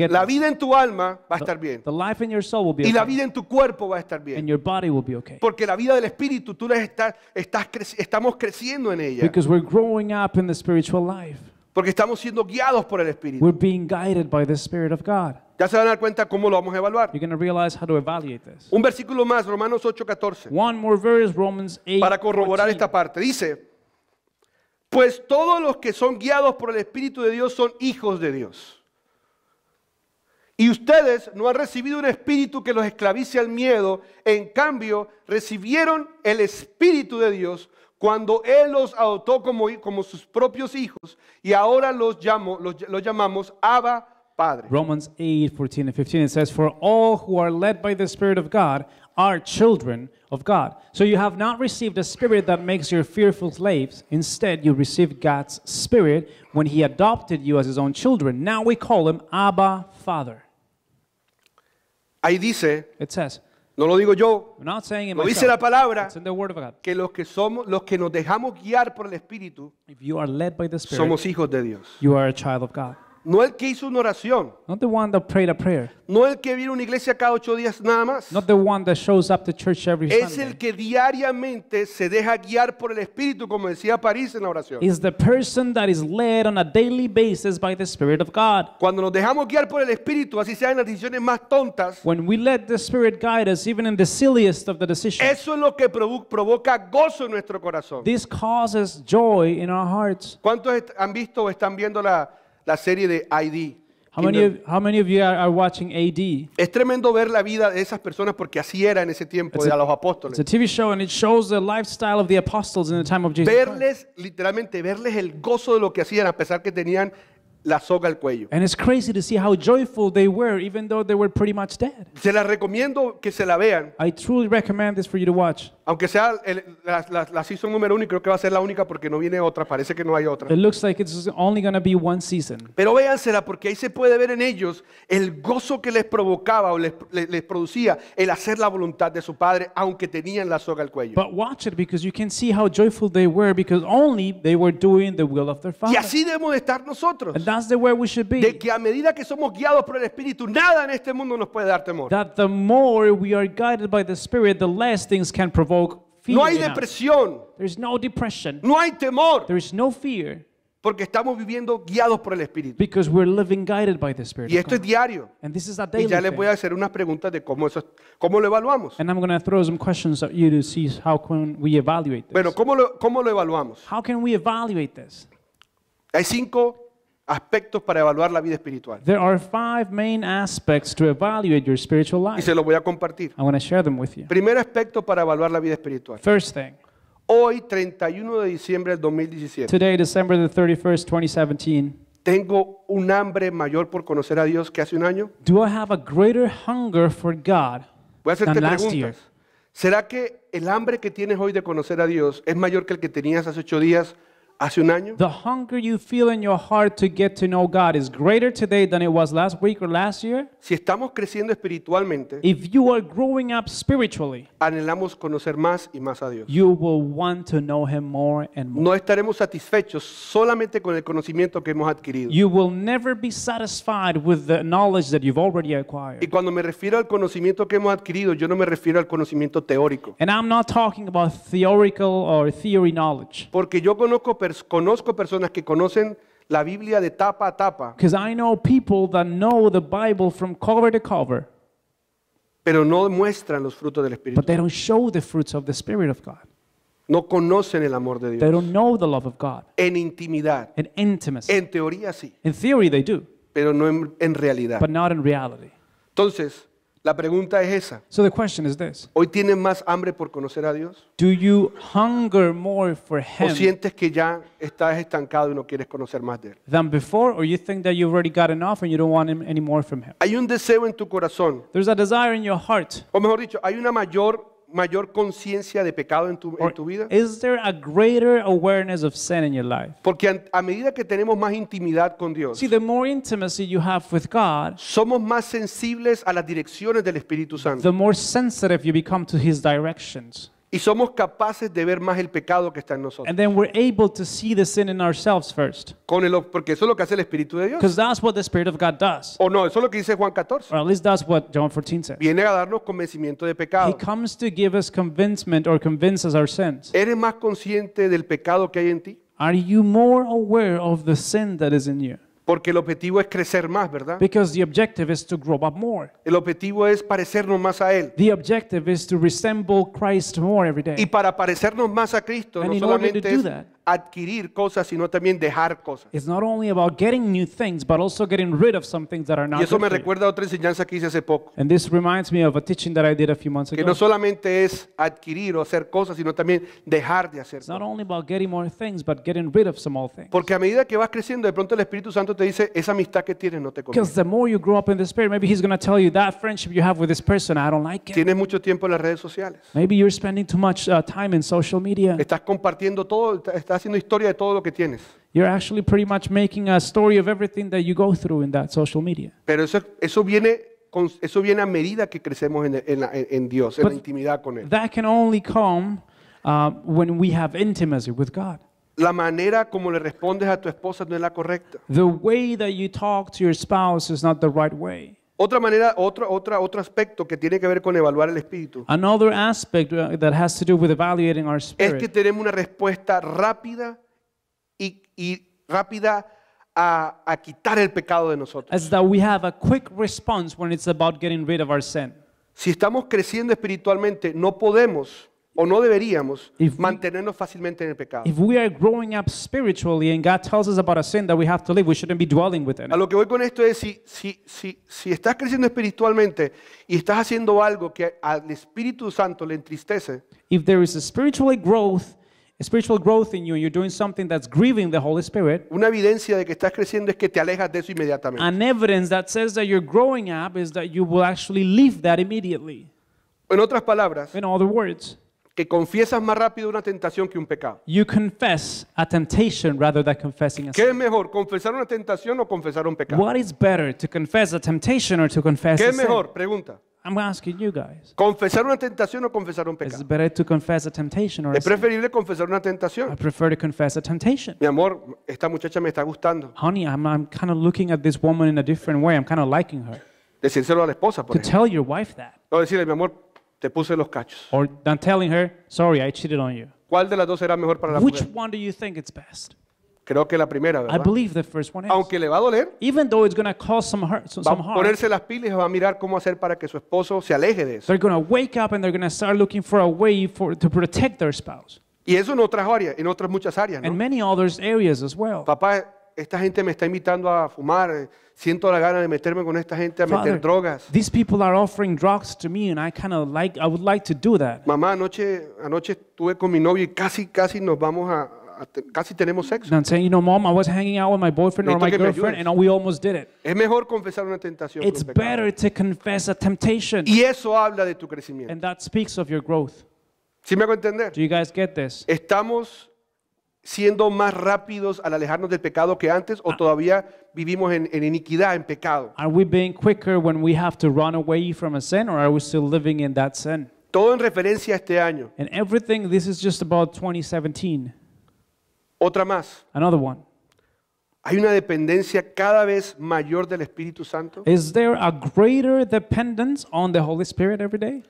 la vida en tu alma va a estar bien. y la vida en tu cuerpo va a estar bien. Porque la vida del espíritu, tú les estás, estamos creciendo en ella. Because growing spiritual life. Porque estamos siendo guiados por el Espíritu. We're being guided by the Spirit of God. Ya se van a dar cuenta cómo lo vamos a evaluar. realize how to evaluate this. Un versículo más, Romanos 8:14. One more Para corroborar esta parte, dice, pues todos los que son guiados por el Espíritu de Dios son hijos de Dios. Y ustedes no han recibido un espíritu que los esclavice al miedo, en cambio recibieron el Espíritu de Dios cuando Él los adoptó como, como sus propios hijos y ahora los, llamo, los, los llamamos Abba Padre. Romans 8, 14 and 15, it says, For all who are led by the Spirit of God are children of God. So you have not received a spirit that makes you fearful slaves. Instead, you received God's spirit when He adopted you as His own children. Now we call Him Abba Father. Ahí dice, it says, No lo digo yo. lo dice la palabra que los que somos, los que nos dejamos guiar por el Espíritu, somos hijos de Dios. No el que hizo una oración. Not the one that prayed a prayer. No el que viene a una iglesia cada ocho días nada más. Not the one that shows up to church every es el que diariamente se deja guiar por el Espíritu, como decía París en la oración. Is the person that is led on a daily basis by the Spirit of God. Cuando nos dejamos guiar por el Espíritu, así sean las decisiones más tontas. When we let the Spirit guide us, even in the silliest of the decisions. Eso es lo que provoca gozo en nuestro corazón. This causes joy in our hearts. ¿Cuántos han visto o están viendo la la serie de ID. How many, how many of you are, watching AD? Es tremendo ver la vida de esas personas porque así era en ese tiempo de a, los apóstoles. It's a TV show and it shows the lifestyle of the apostles in the time of Jesus. Verles literalmente verles el gozo de lo que hacían a pesar que tenían la soga al cuello. And it's crazy to see how joyful they were even though they were pretty much dead. Se la recomiendo que se la vean. I truly recommend this for you to watch. Aunque sea el, la, la, la, season número uno y creo que va a ser la única porque no viene otra, parece que no hay otra. It looks like it's only gonna be one season. Pero véansela porque ahí se puede ver en ellos el gozo que les provocaba o les, les, producía el hacer la voluntad de su padre aunque tenían la soga al cuello. But watch it because you can see how joyful they were because only they were doing the will of their father. Y así debemos de estar nosotros. And that's the way we should be. De que a medida que somos guiados por el Espíritu, nada en este mundo nos puede dar temor. That the more we are guided by the Spirit, the less things can provoke no hay depresión. There is no depression. No hay temor. There is no fear. Porque estamos viviendo guiados por el Espíritu. Because we're living guided by the Spirit. Y esto es diario. And this is a daily y ya les voy a hacer unas preguntas de cómo eso, cómo lo evaluamos. And I'm going to throw some questions at you to see how can we evaluate this. Bueno, cómo lo, cómo lo evaluamos. How can we evaluate this? Hay cinco aspectos para evaluar la vida espiritual. There Y se los voy a compartir. Primer aspecto para evaluar la vida espiritual. Hoy, 31 de diciembre del 2017, 31 2017, tengo un hambre mayor por conocer a Dios que hace un año. do I have a Voy a hacerte than ¿Será que el hambre que tienes hoy de conocer a Dios es mayor que el que tenías hace ocho días hace un año. The hunger you feel in your heart to get to know God is greater today than it was last week or last year. Si estamos creciendo espiritualmente, if you are growing up spiritually, anhelamos conocer más y más a Dios. You will want to know him more and more. No estaremos satisfechos solamente con el conocimiento que hemos adquirido. You will never be satisfied with the knowledge that you've already acquired. Y cuando me refiero al conocimiento que hemos adquirido, yo no me refiero al conocimiento teórico. And I'm not talking about theoretical or theory knowledge. Porque yo conozco conozco personas que conocen la Biblia de tapa a tapa, because I know people that know the Bible from cover to cover, pero no muestran los frutos del Espíritu. but they don't show the fruits of the Spirit of God. No conocen el amor de They don't know the love of God En intimidad. in intimacy. En teoría sí, In theory, they do, pero no en, en realidad. but not in reality. Entonces, la pregunta es esa. So the question is this. ¿Hoy tienes más hambre por conocer a Dios? Do you hunger more for him? ¿O sientes que ya estás estancado y no quieres conocer más de él? Than before or you think that you've already got enough and you don't want him any more from him? Hay un deseo en tu corazón. There's a desire in your heart. O mejor dicho, hay una mayor mayor conciencia de pecado en tu, en tu vida? Is there a greater awareness of sin in your life? Porque a, a medida que tenemos más intimidad con Dios, See, the more intimacy you have with God, somos más sensibles a las direcciones del Espíritu Santo. the more sensitive you become to His directions y somos capaces de ver más el pecado que está en nosotros. And then we're able to see the sin in ourselves first. Con el, porque eso es lo que hace el Espíritu de Dios. Because that's what the Spirit of God does. O no, eso es lo que dice Juan 14. Or at least that's what John 14 says. Viene a darnos convencimiento de pecado. He comes to give us convincement or convinces our sins. ¿Eres más consciente del pecado que hay en ti? Are you more aware of the sin that is in you? Porque el objetivo es crecer más, ¿verdad? El objetivo es parecernos más a él. Y para parecernos más a Cristo, no solamente es adquirir cosas, sino también dejar cosas. It's not only about getting new things, but also getting rid of some things that are not. Y eso me recuerda a otra enseñanza que hice hace poco. And this reminds me of a teaching that I did a few months ago. Que no solamente es adquirir o hacer cosas, sino también dejar de hacer. It's not only about getting more things, but getting rid of some old things. Porque a medida que vas creciendo, de pronto el Espíritu Santo te dice, esa amistad que tienes no te conviene. Because the more you grow up in the Spirit, maybe He's going to tell you that friendship you have with this person, I don't like it. Tienes mucho tiempo en las redes sociales. Maybe you're spending too much uh, time in social media. Estás compartiendo todo. Estás Estás haciendo historia de todo lo que tienes. You're actually pretty much making a story of everything that you go through in that social media. Pero eso, eso viene con, eso viene a medida que crecemos en, en, en Dios, en But la intimidad con él. That can only come uh, when we have intimacy with God. La manera como le respondes a tu esposa no es la correcta. The way that you talk to your spouse is not the right way. Otra manera, otro, otra, otro aspecto que tiene que ver con evaluar el espíritu es que tenemos una respuesta rápida y, rápida a, quitar el pecado de nosotros. Si estamos creciendo espiritualmente, no podemos o no deberíamos if mantenernos fácilmente en el pecado. If we are growing up spiritually and God tells us about a sin that we have to live, we shouldn't be dwelling with it. A lo que voy con esto es si si si si estás creciendo espiritualmente y estás haciendo algo que al Espíritu Santo le entristece. If there is a spiritual growth a spiritual growth in you and you're doing something that's grieving the Holy Spirit. Una evidencia de que estás creciendo es que te alejas de eso inmediatamente. An evidence that says that you're growing up is that you will actually leave that immediately. En otras palabras, in other words, que confiesas más rápido una tentación que un pecado. You confess a temptation rather than confessing a sin. ¿Qué es mejor, confesar una tentación o confesar un pecado? What is better, to confess a temptation or to confess ¿Qué es mejor? Pregunta. I'm asking you guys. ¿Confesar una tentación o confesar un pecado? Is it better to confess a temptation or a sin? es preferible confesar una tentación. I prefer to confess a temptation. Mi amor, esta muchacha me está gustando. Honey, I'm, I'm kind of looking at this woman in a different way. I'm kind of liking her. Decírselo a la esposa, por to ejemplo. tell your wife that. No, decirle, mi amor, te puse los cachos. Or than telling her, sorry, I cheated on you. ¿Cuál de las dos será mejor para la Which mujer? one do you think it's best? Creo que la primera, I ¿verdad? believe the first one is. Aunque le va a doler, Even though it's going to cause some hurt, so- va a ponerse las pilas y va a mirar cómo hacer para que su esposo se aleje de eso. they're going to wake up and they're going to start looking for a way for to protect their spouse. Y eso en otras áreas, en otras muchas áreas, ¿no? And many others areas as well. Papá, esta gente me está invitando a fumar. Eh, siento la gana de meterme con esta gente a meter drogas. These people are offering drugs to me and I kind of like I would like to do that. Mamá, anoche anoche estuve con mi novio y casi casi nos vamos a, casi tenemos sexo. And I'm saying, you know, mom, I was hanging out with my boyfriend or my girlfriend and we almost did it. Es mejor confesar una tentación It's better to confess a temptation. Y eso habla de tu crecimiento. And that speaks of your growth. ¿Sí me hago entender? Do you guys get this? Estamos siendo más rápidos al alejarnos del pecado que antes o ah. todavía vivimos en, en iniquidad, en pecado? Are we being quicker when we have to run away from a sin or are we still living in that sin? Todo en referencia a este año. And everything this is just about 2017. Otra más. Another one. Hay una dependencia cada vez mayor del Espíritu Santo. Is there a greater dependence on the Holy Spirit every day?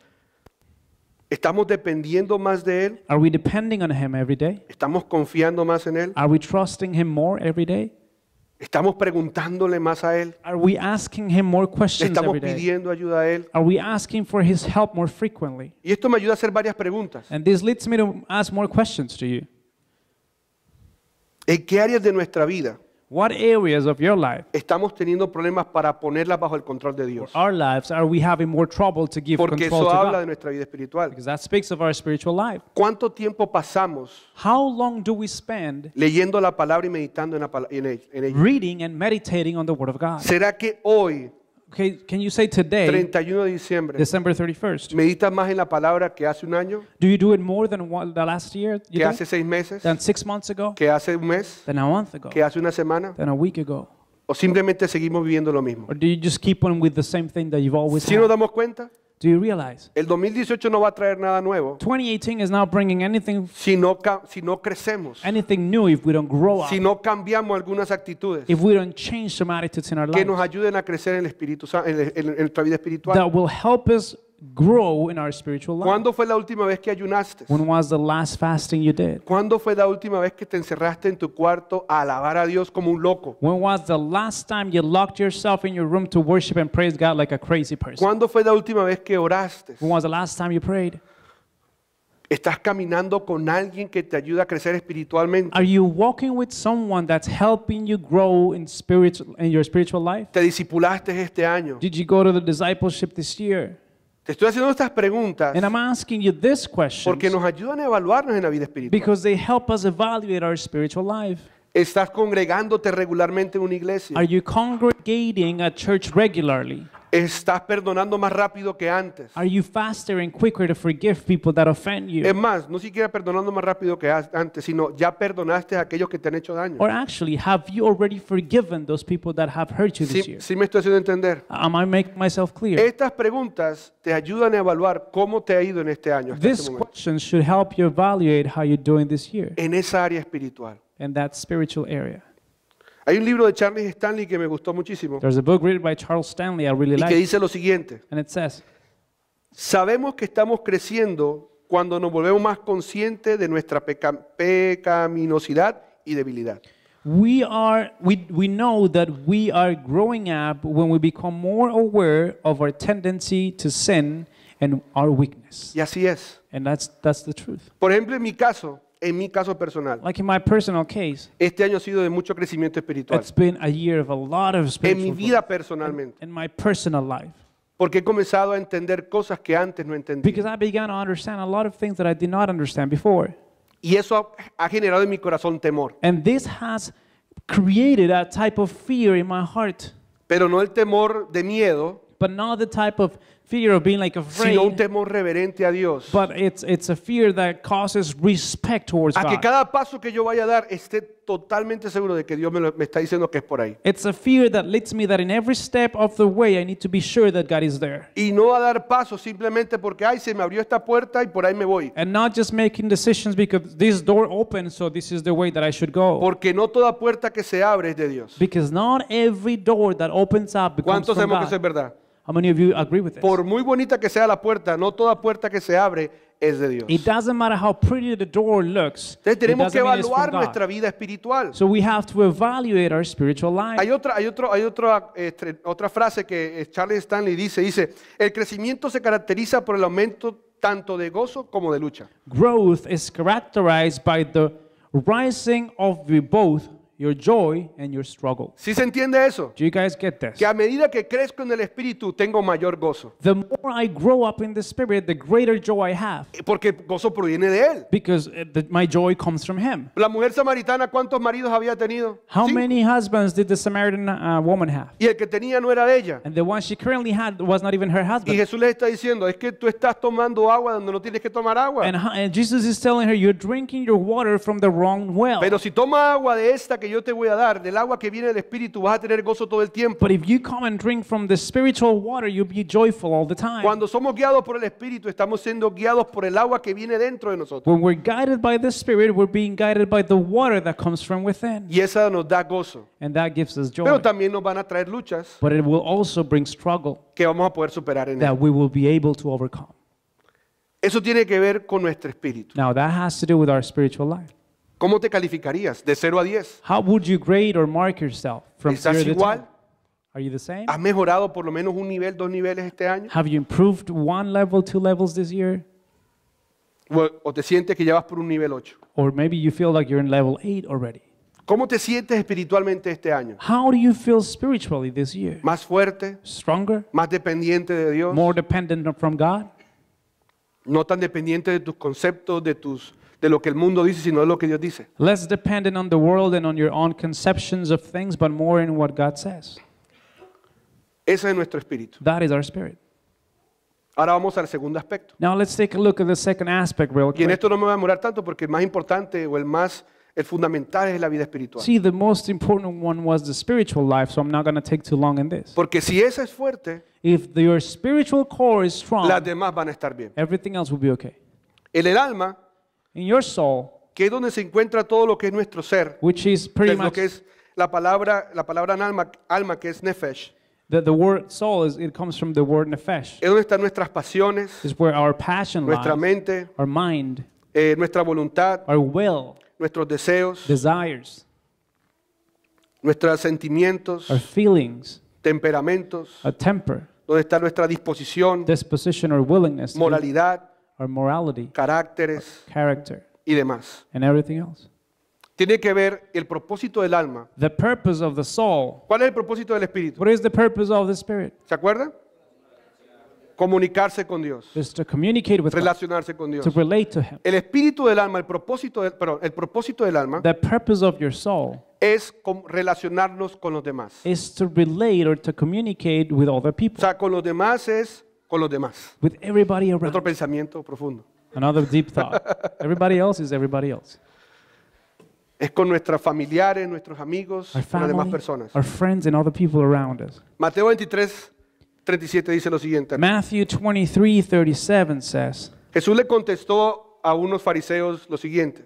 ¿Estamos dependiendo más de él? Are we depending on him every day? ¿Estamos confiando más en él? Are we trusting him more every day? ¿Estamos preguntándole más a él? Are we asking him more questions estamos every day? pidiendo ayuda a él? Are we asking for his help more frequently? Y esto me ayuda a hacer varias preguntas. And this leads me to ask more questions to you. ¿En qué áreas de nuestra vida What areas of your life estamos teniendo problemas para ponerlas bajo el control de Dios? our lives are we having more trouble to give Porque control eso habla de nuestra vida espiritual. Because that speaks of our spiritual life. ¿Cuánto tiempo pasamos How long do we spend leyendo la palabra y meditando en, la pala- en ella? reading and meditating on the Word of God? ¿Será que hoy Okay, can you say today, 31 de diciembre. December 31st? ¿Meditas más en la palabra que hace un año, Do you do it more than one, the last year? you que hace seis meses, than six months ago? que hace un mes, Than a month ago? que hace una semana? Than a week ago? ¿O simplemente seguimos viviendo lo mismo? Or do you just keep on with the same thing that you've always Si nos done? damos cuenta, do you realize? El 2018 no va a traer nada nuevo 2018 is not bringing anything, si no, si no crecemos, anything new if we don't grow up, si no cambiamos algunas actitudes if we don't change some attitudes in our que lives nos ayuden a crecer en, el espíritu, en, el- en nuestra vida espiritual. that will help us grow in our spiritual life. ¿Cuándo fue la última vez que ayunaste? When was the last fasting you did? ¿Cuándo fue la última vez que te encerraste en tu cuarto a alabar a Dios como un loco? When was the last time you locked yourself in your room to worship and praise God like a crazy person? ¿Cuándo fue la última vez que oraste? When was the last time you prayed? ¿Estás caminando con alguien que te ayuda a crecer espiritualmente? Are you walking with someone that's helping you grow in spiritual in your spiritual life? ¿Te discipulaste este año? Did you go to the discipleship this year? Estoy haciendo estas preguntas porque nos ayudan a evaluarnos en la vida espiritual. ¿Estás congregándote regularmente en una iglesia? Are you congregating at church regularly? Estás perdonando más rápido que antes. Are you faster and quicker to forgive people that offend you? Es más, no siquiera perdonando más rápido que antes, sino ya perdonaste a aquellos que te han hecho daño. Or actually, have you already forgiven those people that have hurt you this sí, year? Sí me estoy haciendo entender. Am I making myself clear? Estas preguntas te ayudan a evaluar cómo te ha ido en este año. These This este questions should help you evaluate how you're doing this year. En esa área espiritual. in that spiritual area. Hay un libro de Charles Stanley que me gustó muchísimo There's a book written by Charles Stanley I really y que like, dice lo siguiente. and it says, Sabemos que estamos creciendo cuando nos volvemos más conscientes de nuestra peca- pecaminosidad y debilidad. we are we, we know that we are growing up when we become more aware of our tendency to sin and our weakness Y así es. and that's that's the truth Por ejemplo, en mi caso, en mi caso personal, este año ha sido de mucho crecimiento espiritual. En mi vida personalmente, porque he comenzado a entender cosas que antes no entendía. Y eso ha, generado en mi corazón temor, pero no el temor de miedo, fear of being like afraid, sino un temor reverente a Dios. But it's, it's a fear that causes respect towards a God. cada paso que yo vaya a dar esté totalmente seguro de que Dios me, lo, me está diciendo que es por ahí. It's a fear that leads me that in every step of the way I need to be sure that God is there. Y no a dar pasos simplemente porque ay se me abrió esta puerta y por ahí me voy. And not just making decisions because this door opened so this is the way that I should go. Porque no toda puerta que se abre es de Dios. Because not every door that opens up becomes ¿Cuántos sabemos que eso es verdad? Por muy bonita que sea la puerta, no toda puerta que se abre es de Dios. Entonces tenemos que evaluar nuestra vida espiritual. So we have to evaluate our spiritual life. Hay otra, hay otro, hay otra, este, otra frase que eh, Charles Stanley dice, dice, el crecimiento se caracteriza por el aumento tanto de gozo como de lucha. Growth by the rising of both your joy and your struggle. ¿Sí se entiende eso? Do you guys get this? Que a medida que crezco en el espíritu tengo mayor gozo. The more I grow up in the spirit, the greater joy I have. Eh, porque gozo proviene de él. Because eh, the, my joy comes from him. La mujer samaritana cuántos maridos había tenido? How Cinco. many husbands did the Samaritan uh, woman have? Y el que tenía no era ella. And the one she currently had was not even her husband. Y Jesús le está diciendo, es que tú estás tomando agua donde no tienes que tomar agua. And, uh, and Jesus is telling her you're drinking your water from the wrong well. Pero si toma agua de esta que yo te voy a dar, del agua que viene del Espíritu, vas a tener gozo todo el tiempo. Cuando somos guiados por el Espíritu, estamos siendo guiados por el agua que viene dentro de nosotros. guided by the Spirit, being guided by the water that comes from within. Y esa nos da gozo. Pero también nos van a traer luchas. Que vamos a poder superar en that él. Eso tiene que ver con nuestro espíritu. Now that has to do with our spiritual life. ¿Cómo te calificarías de 0 a 10? How would you grade or mark yourself from ¿Estás 0 to 10? igual? Are you the same? ¿Has mejorado por lo menos un nivel, dos niveles este año? Have you improved one level, two levels this year? ¿O, o te sientes que ya vas por un nivel 8? Or maybe you feel like you're in level 8 already. ¿Cómo te sientes espiritualmente este año? How do you feel spiritually this year? ¿Más fuerte? Stronger? ¿Más dependiente de Dios? More dependent from God? ¿No tan dependiente de tus conceptos, de tus de lo que el mundo dice, sino de lo que Dios dice. Less dependent on the world and on your own conceptions of things, but more in what God says. Ese es nuestro espíritu. That is our spirit. Ahora vamos al segundo aspecto. Now let's take a look at the second aspect real quick. Y en esto no me voy a demorar tanto porque el más importante o el más el fundamental es la vida espiritual. See, the most important one was the spiritual life, so I'm not going to take too long in this. Porque si esa es fuerte, if your spiritual core is strong, las demás van a estar bien. Everything else will be okay. El, el alma in your soul, que es donde se encuentra todo lo que es nuestro ser, que es que es la palabra, la palabra alma, que es nefesh. word comes from the word nefesh. Es donde están nuestras pasiones, our passion nuestra mente, mind, eh, nuestra voluntad, our will, nuestros deseos, desires, nuestros sentimientos, feelings, temperamentos, donde está nuestra disposición, disposition or willingness, moralidad, Our morality, caracteres character, y demás. And everything else. Tiene que ver el propósito del alma. The purpose of the soul. ¿Cuál es el propósito del espíritu? What is the purpose of the spirit? ¿Se acuerdan? comunicarse con Dios, is to communicate with relacionarse God, con Dios. To relate to him. El espíritu del alma, el propósito del, perdón, el propósito del alma The purpose of your soul es relacionarnos con los demás. Is to relate or to communicate with other people. O sea, con los demás es con los demás. Otro pensamiento profundo. Another deep thought. everybody else is everybody else. Es con nuestros familiares, nuestros amigos, con las demás personas. Mateo 23, 37 dice lo siguiente. Matthew 23 says, Jesús le contestó a unos fariseos lo siguiente,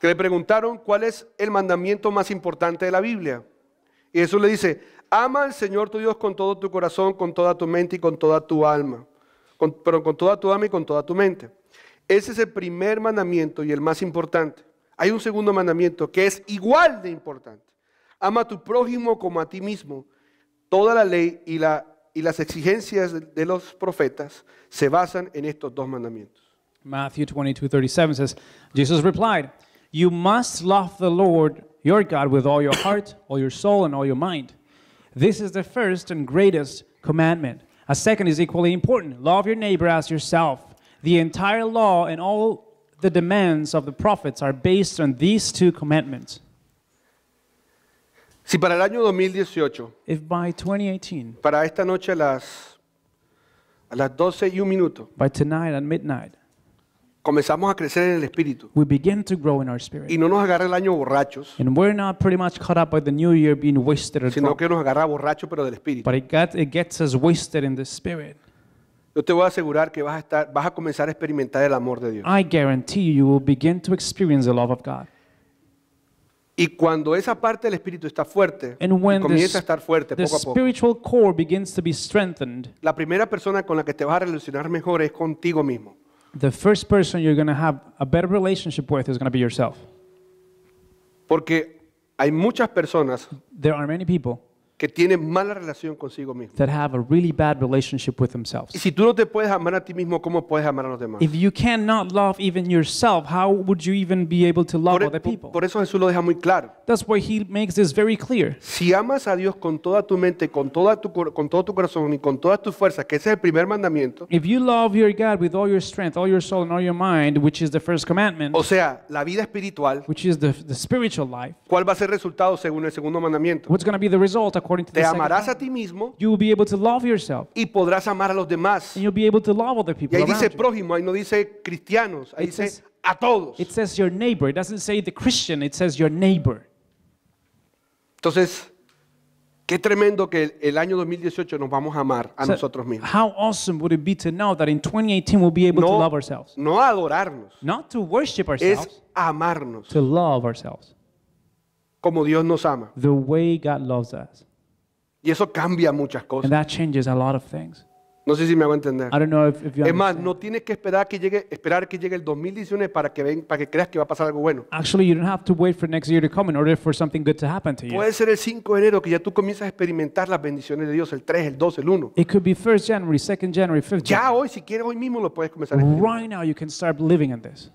que le preguntaron cuál es el mandamiento más importante de la Biblia. Y Jesús le dice, Ama al Señor tu Dios con todo tu corazón, con toda tu mente y con toda tu alma. pero con toda tu alma y con toda tu mente. Ese es el primer mandamiento y el más importante. Hay un segundo mandamiento que es igual de importante. Ama a tu prójimo como a ti mismo. Toda la ley y, las exigencias de, los profetas se basan en estos dos mandamientos. Matthew 22:37 says, Jesus replied, You must love the Lord your God with all your heart, all your soul, and all your mind. This is the first and greatest commandment. A second is equally important love your neighbor as yourself. The entire law and all the demands of the prophets are based on these two commandments. Si para el año 2018, If by 2018, para esta noche a las, a las 12 y un minuto, by tonight at midnight, comenzamos a crecer en el espíritu. We begin to grow in our spirit. Y no nos agarra el año borrachos, sino que nos agarra borrachos pero del espíritu. but it, gets us wasted in the spirit. Yo te voy a asegurar que vas a estar vas a comenzar a experimentar el amor de Dios. I guarantee you, will begin to experience the love of God. Y cuando esa parte del espíritu está fuerte, comienza a estar fuerte poco a poco. spiritual core begins to be strengthened. La primera persona con la que te vas a relacionar mejor es contigo mismo. the first person you're going to have a better relationship with is going to be yourself. Porque hay muchas personas there are many people que tienen mala relación consigo mismo. a si tú no te puedes amar a ti mismo, ¿cómo puedes amar a los demás? If you cannot love even yourself, how would you even be able to love Por, e- people? eso Jesús lo deja muy claro. Si amas a Dios con toda tu mente, con, todo tu corazón y con todas tus fuerzas, que ese es el primer mandamiento, o sea, la vida espiritual, ¿cuál va a ser el resultado según el segundo mandamiento? according to the Te second amarás a ti mismo you will be able to love yourself. y podrás amar a los demás. And you'll be able to love other people Y ahí dice you. prójimo, ahí no dice cristianos, ahí It dice says- a todos. It says your neighbor. It doesn't say the Christian, it says your neighbor. Entonces, qué tremendo que el, año 2018 nos vamos a amar a So, nosotros mismos. How awesome would it be to know that in 2018 we'll be able to love ourselves? no adorarnos, Not to worship ourselves, es amarnos to love ourselves como Dios nos ama. the way God loves us. Y eso cambia muchas cosas. And that changes a lot of things. No sé si me hago entender. I don't know if, if you es más, no tienes que esperar que llegue, esperar que llegue el 2019 para que ven, para que creas que va a pasar algo bueno. Actually, you don't have to wait for next year to come in order for something good to happen to you. Puede ser el 5 de enero que ya tú comienzas a experimentar las bendiciones de Dios, el 3, el 2, el 1. It could be 1st January, 2nd January, 5th. January. Ya hoy, si quieres hoy mismo lo puedes comenzar a Right now you can start living in this.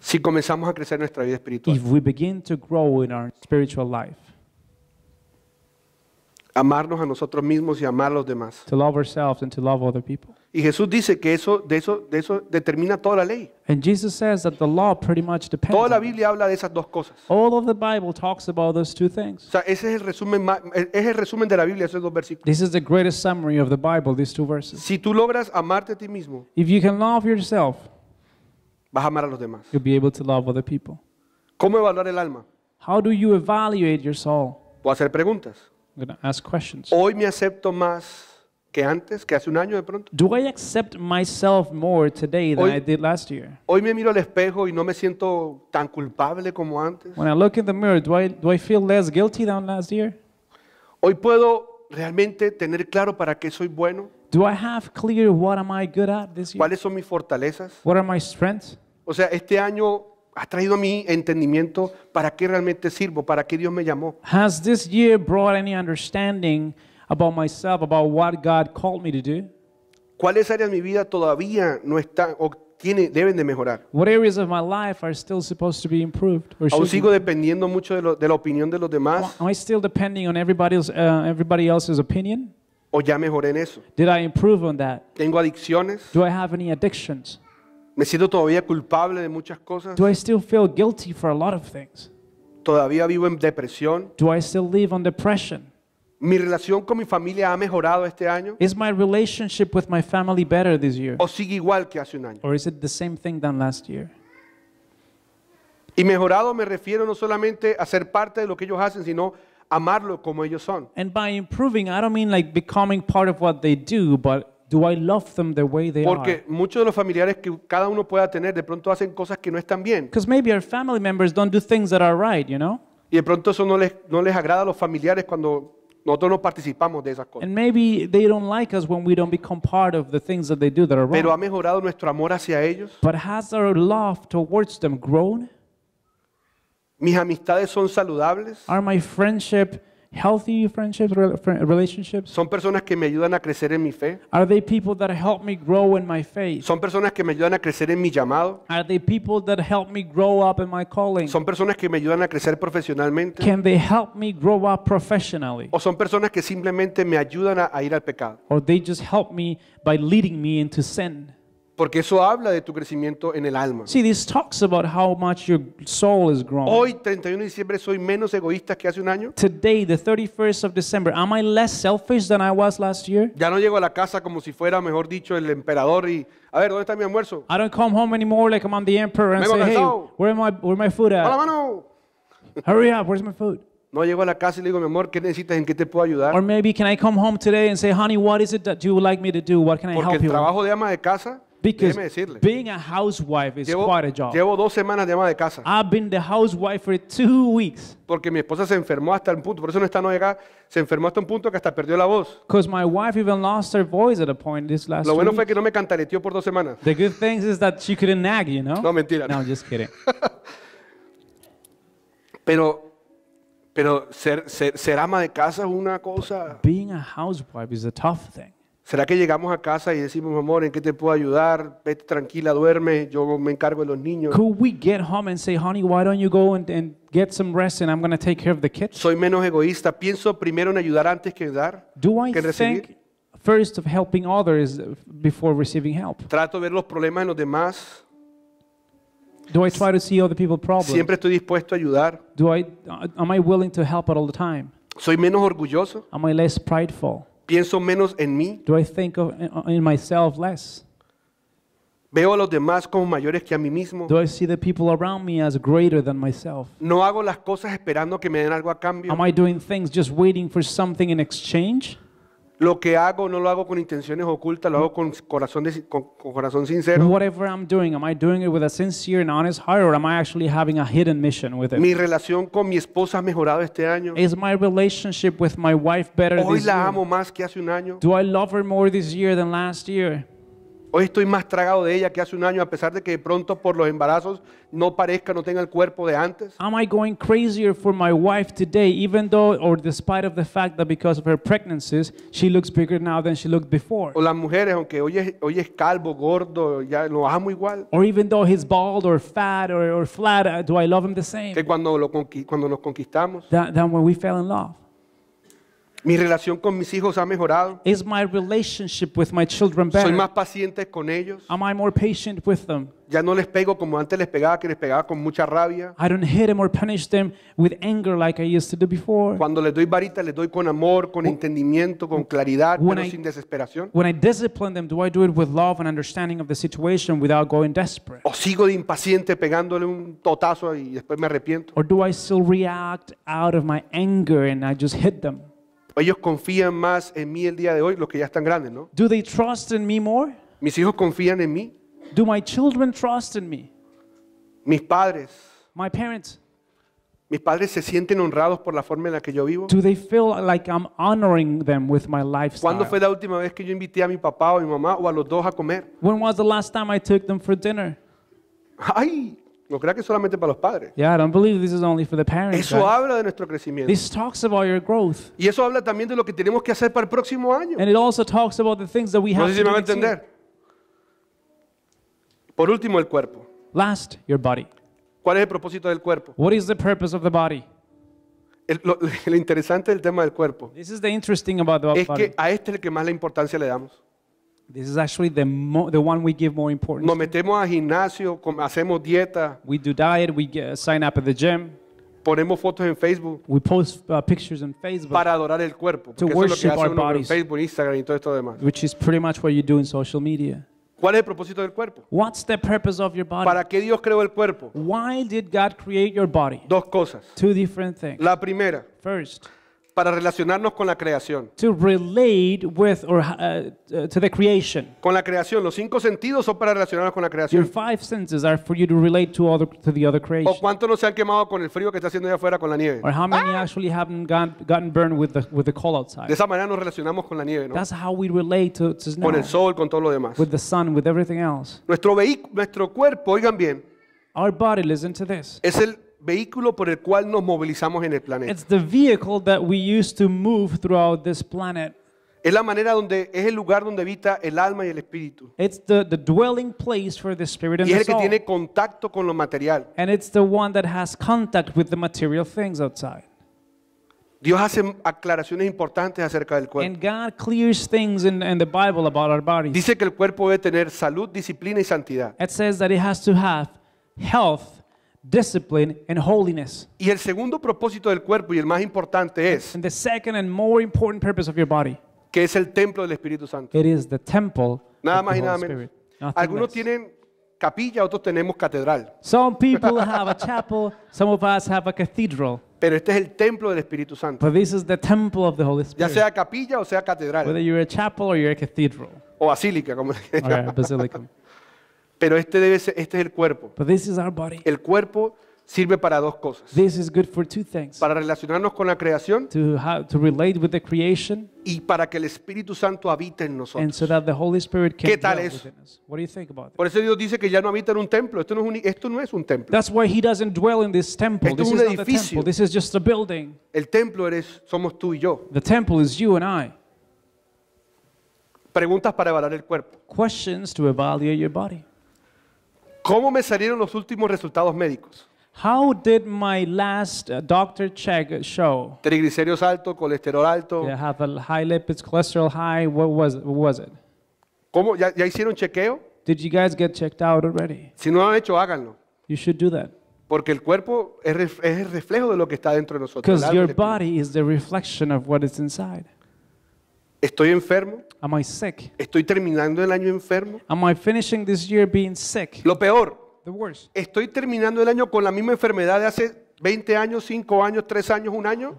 Si comenzamos a crecer nuestra vida espiritual. If we begin to grow in our spiritual life amarnos a nosotros mismos y amar a los demás. to love ourselves and to love other people. Y Jesús dice que eso, de eso, de eso determina toda la ley. And Jesus says that the law pretty much depends. Toda la Biblia habla de esas dos cosas. All of the Bible talks about those two O things. sea, ese es el resumen, es el resumen de la Biblia, esos dos versículos. This is the greatest summary of the Bible, these two verses. Si tú logras amarte a ti mismo, If you can love yourself, vas a amar a los demás. you'll be able to love other people. ¿Cómo evaluar el alma? How do you evaluate your soul? Voy hacer preguntas ask questions. Hoy me acepto más que antes, que hace un año de pronto. Do I accept myself more today than I did last year? Hoy me miro al espejo y no me siento tan culpable como antes. When I look in the mirror, do I, do I feel less guilty than last year? Hoy puedo realmente tener claro para qué soy bueno, Do I have clear what am I good at this year? cuáles son mis fortalezas. What are my strengths? O sea, este año ha traído a mi entendimiento para qué realmente sirvo, para qué Dios me llamó. Has this year brought any understanding about myself, about what God called me to do? ¿Cuáles áreas de mi vida todavía no están o tiene, deben de mejorar? What areas of my life are still supposed to be improved? Or Aún sigo dependiendo mucho de, lo, de, la opinión de los demás. Am I still depending on everybody's, uh, everybody else's opinion? ¿O ya mejoré en eso? Did I improve on that? ¿Tengo adicciones? Do I have any addictions? Me siento todavía culpable de muchas cosas. Do I still feel guilty for a lot of things? Todavía vivo en depresión. Do I still live on depression? Mi relación con mi familia ha mejorado este año. Is my relationship with my family better this year? O sigue igual que hace un año. Or is it the same thing than last year? Y mejorado me refiero no solamente a ser parte de lo que ellos hacen, sino amarlo como ellos son. And by improving, I don't mean like becoming part of what they do, but Do I love them the way they Porque are? muchos de los familiares que cada uno pueda tener de pronto hacen cosas que no están bien. Because maybe our family members don't do things that are right, you know? Y de pronto eso no les, no les agrada a los familiares cuando nosotros no participamos de esas cosas. And maybe they don't like us when we don't become part of the things that they do that are Pero ha wrong. mejorado nuestro amor hacia ellos. But has our love towards them grown? Mis amistades son saludables. Are my friendships? healthy friendships, relationships? Son personas que me ayudan a crecer en mi fe. Are they people that help me grow in my faith? Son personas que me ayudan a crecer en mi llamado. Are they people that help me grow up in my calling? Son personas que me ayudan a crecer profesionalmente. Can they help me grow up professionally? O son personas que simplemente me ayudan a, a ir al pecado. Or they just help me by leading me into sin. Porque eso habla de tu crecimiento en el alma. See, this talks about how much your soul is growing. Hoy, 31 de diciembre, soy menos egoísta que hace un año. Today, the 31st of December, am I less selfish than I was last year? Ya no llego a la casa como si fuera, mejor dicho, el emperador y a ver, ¿dónde está mi almuerzo? I don't come home anymore like I'm the emperor and say, "Hey, where my where my food at?" ¡A la mano! Hurry up, where's my food? No llego a la casa y le digo, mi amor, ¿qué necesitas? ¿En qué te puedo ayudar? Or maybe can I come home today and say, "Honey, what is it that you would like me to do? What can I Porque help el you?" trabajo de ama de casa Because Déjeme decirle. being a housewife is Llevo, quite a job. llevo dos semanas de ama de casa. I've been the housewife for two weeks Porque mi esposa se enfermó hasta un punto. Por eso no está no llega. Se enfermó hasta un punto que hasta perdió la voz. because my wife even lost her voice at a point this last Lo bueno fue que no me cantaleteó por dos semanas. The good thing is that she couldn't nag, you know? No, mentira. No, just kidding. Pero, pero ser, ser, ser ama de casa es una cosa. being a housewife is a tough thing. ¿Será que llegamos a casa y decimos, amor, ¿en qué te puedo ayudar? Vete tranquila, duerme, yo me encargo de los niños. Could we get home and say, honey, why don't you go and, and get some rest and I'm going to take care of the kids? Soy menos egoísta. Pienso primero en ayudar antes que dar, Do I que recibir. Think first of helping others before receiving help? Trato de ver los problemas en los demás. Do I try to see other people's problems? Siempre estoy dispuesto a ayudar. Do I, uh, am I willing to help at all the time? Soy menos orgulloso. Am I less prideful? ¿Pienso menos en mí? Do I think of in myself less? Veo a los demás como mayores que a mí mismo. Do I see the people around me as greater than myself? No hago las cosas esperando que me den algo a cambio. Am I doing things just waiting for something in exchange? Lo que hago no lo hago con intenciones ocultas, lo hago con corazón, de, con, con corazón sincero. Whatever I'm doing, am I doing it with a sincere and honest heart or am I actually having a hidden mission with it? Mi relación con mi esposa ha mejorado este año. Is my relationship with my wife better Hoy this la amo más que hace un año. Do I love her more this year than last year? Hoy estoy más tragado de ella que hace un año, a pesar de que pronto por los embarazos no parezca, no tenga el cuerpo de antes. going crazier for my wife today, even though, or despite the fact that because of her pregnancies, she looks bigger now than she looked before? O las mujeres, aunque hoy es, calvo, gordo, ya lo amo igual. Or even though he's bald or fat or, flat, uh, do I love him the same? Que cuando, nos conquistamos. when we fell in love. Mi relación con mis hijos ha mejorado. children Soy más paciente con ellos. Ya no les pego como antes les pegaba, que les pegaba con mucha rabia. I Cuando les doy varita, les doy con amor, con entendimiento, con claridad, when pero sin desesperación. O sigo de impaciente pegándole un totazo y después me arrepiento. Or do I still react out of my anger and I just hit them? Ellos confían más en mí el día de hoy, los que ya están grandes, ¿no? Do they trust more? Mis hijos confían en mí. Do children trust Mis padres. Mis padres se sienten honrados por la forma en la que yo vivo. ¿Cuándo fue la última vez que yo invité a mi papá o a mi mamá o a los dos a comer? When last time I took them for dinner? Ay, no crea que es solamente para los padres. Yeah, I don't believe Eso habla de nuestro crecimiento. Y eso habla también de lo que tenemos que hacer para el próximo año. And it also talks about the things that we no sé si to me a entender. Por último, el cuerpo. Last, your body. ¿Cuál es el propósito del cuerpo? What is the purpose of the body? El, lo, interesante del tema del cuerpo This is the interesting about the es que a este es el que más la importancia le damos. This is actually the, mo- the one we give more importance. Nos metemos a gimnasio, hacemos dieta, We do diet, we get, sign up at the gym, ponemos fotos en Facebook we post uh, pictures on Facebook, para adorar el cuerpo. eso es lo que worship our bodies. Facebook, Instagram y todo esto demás. which is pretty much what you do in social media. ¿Cuál es el propósito del cuerpo? What's the purpose of your body? ¿Para qué Dios creó el cuerpo? Why did God create your body? Dos cosas. Two different things. La primera, First, para relacionarnos con la creación. To relate with or uh, uh, to the creation. Con la creación, los cinco sentidos son para relacionarnos con la creación. Your five senses are for you to relate to other to the other creation. O cuántos no se han quemado con el frío que está haciendo allá afuera con la nieve. Or how many ah! actually haven't got, gotten burned with the with the cold outside. De esa manera nos relacionamos con la nieve, ¿no? That's how we relate to, to snow. Con el sol, con todo lo demás. With the sun, with everything else. Nuestro nuestro cuerpo, oigan bien. Our body, listen to this. Es el vehículo por el cual nos movilizamos en el planeta. It's the vehicle that we use to move throughout this planet. Es la manera donde es el lugar donde habita el alma y el espíritu. It's the, the dwelling place for the spirit and Y es el que soul. tiene contacto con lo material. And it's the one that has contact with the material things outside. Dios hace aclaraciones importantes acerca del cuerpo. And God clears things in, in the Bible about our bodies. Dice que el cuerpo debe tener salud, disciplina y santidad. It says that it has to have health, discipline and holiness. Y el segundo propósito del cuerpo y el más importante es and the second and more important purpose of your body. que es el templo del Espíritu Santo. It is the temple nada más y nada menos. Algunos less. tienen capilla, otros tenemos catedral. Some people have a chapel, some of us have a cathedral. Pero este es el templo del Espíritu Santo. But this is the temple of the Holy Spirit. Ya sea capilla o sea catedral. Whether you're a chapel or you're a cathedral. O basílica, como le right, Pero este, debe ser, este es el cuerpo. But this is our body. El cuerpo sirve para dos cosas. This is good for two things. Para relacionarnos con la creación to how, to relate with the creation, y para que el Espíritu Santo habite en nosotros. And so that the Holy Spirit can ¿Qué tal dwell eso? What do you think about Por eso Dios dice que ya no habita en un templo. Esto no es un, esto no es un templo. That's why he doesn't dwell in this temple. Esto this es un is not edificio. temple. This is just a building. El templo eres somos tú y yo. The temple is you and I. Preguntas para evaluar el cuerpo. Questions to evaluate your body. ¿Cómo me salieron los últimos resultados médicos? How did my last uh, doctor check show? Triglicéridos alto, colesterol alto. Did I have a high lipids, cholesterol high. What was it? What was it? ¿Cómo? ¿Ya, ¿Ya hicieron chequeo? Did you guys get checked out already? Si no lo han hecho, háganlo. You should do that. Porque el cuerpo es, ref- es el reflejo de lo que está dentro de nosotros. Because your body is the reflection of what is inside. Estoy enfermo. Estoy terminando el año enfermo. Lo peor. Estoy terminando el año con la misma enfermedad de hace 20 años, 5 años, 3 años, 1 año.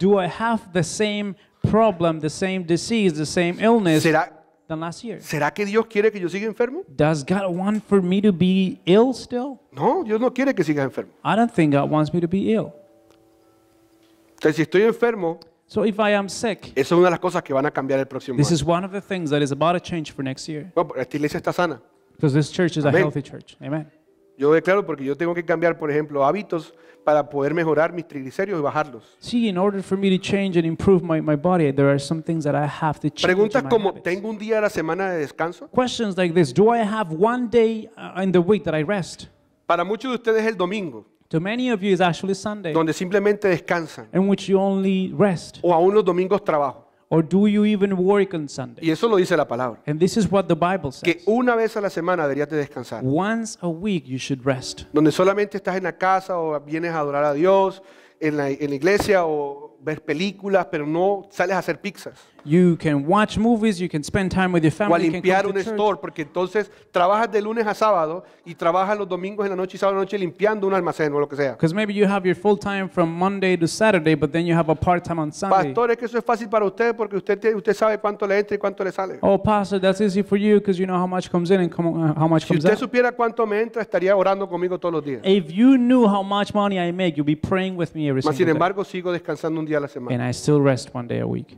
¿Será, que Dios quiere que yo siga enfermo? Does God want for me to No, Dios no quiere que siga enfermo. don't think wants me to be Entonces, si estoy enfermo, So if I am sick, es una de las cosas que van a cambiar el próximo this año. is one of the things that is about to change for next year. Bueno, esta iglesia está sana. Because this church is a healthy church. Amen. Yo declaro porque yo tengo que cambiar, por ejemplo, hábitos para poder mejorar mis triglicéridos y bajarlos. See, in order for me to change and improve my, my body, there are some things that I have to change. Preguntas como habits. ¿tengo un día a la semana de descanso? Questions like this Do I have one day uh, in the week that I rest? Para muchos de ustedes el domingo many of you actually Sunday, donde simplemente descansan which you only rest. o aún los domingos trabajo. Or do you even work on Sunday? Y eso lo dice la palabra. the Que una vez a la semana deberías descansar. Once a week you should rest. Donde solamente estás en la casa o vienes a adorar a Dios en la, en la iglesia o ver películas, pero no sales a hacer pizzas. You can watch movies, you can spend time with your family, o a limpiar un store, porque entonces trabajas de lunes a sábado y trabajas los domingos en la noche y sábado en la noche limpiando un almacén o lo que sea. Porque maybe you have your full time from Monday to Saturday, but then you have a part time on Sunday. Pastor, es que eso es fácil para usted porque usted usted sabe cuánto le entra y cuánto le sale. Oh, pastor, that's easy for you because you know how much comes in and come, uh, how much si comes usted supiera cuánto me entra, estaría orando conmigo todos los días. If you knew how much money I make, you'd be praying with me every Mas sin single day. embargo, sigo descansando un día a la semana. And I still rest one day a week.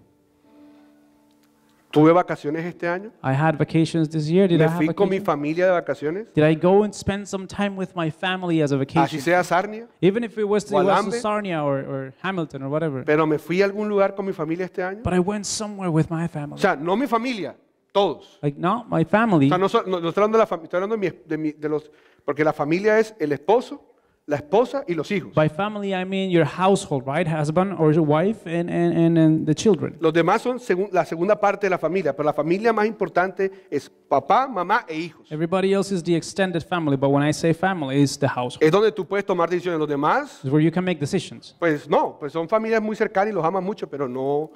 Tuve vacaciones este año. I had vacations this year. Did Me I have con mi familia de vacaciones. Did I go and spend some time with my family as a Así vacation? sea Sarnia. Even if it was to, was to Sarnia or, or Hamilton or whatever. Pero me fui a algún lugar con mi familia este año. But I went somewhere with my family. O sea, no mi familia, todos. Like not my family. O sea, no, no- no estoy hablando de la familia, estoy hablando de, mi- de mi- de los... Porque la familia es el esposo, la esposa y los hijos. By family I mean your household, right? Husband or your wife and, and, and, and the children. Los demás son segun, la segunda parte de la familia, pero la familia más importante es papá, mamá e hijos. Everybody else is the extended family, but when I say family it's the household. Es donde tú puedes tomar decisiones. Los demás. where you can make decisions. Pues no, pues son familias muy cercanas y los aman mucho, pero no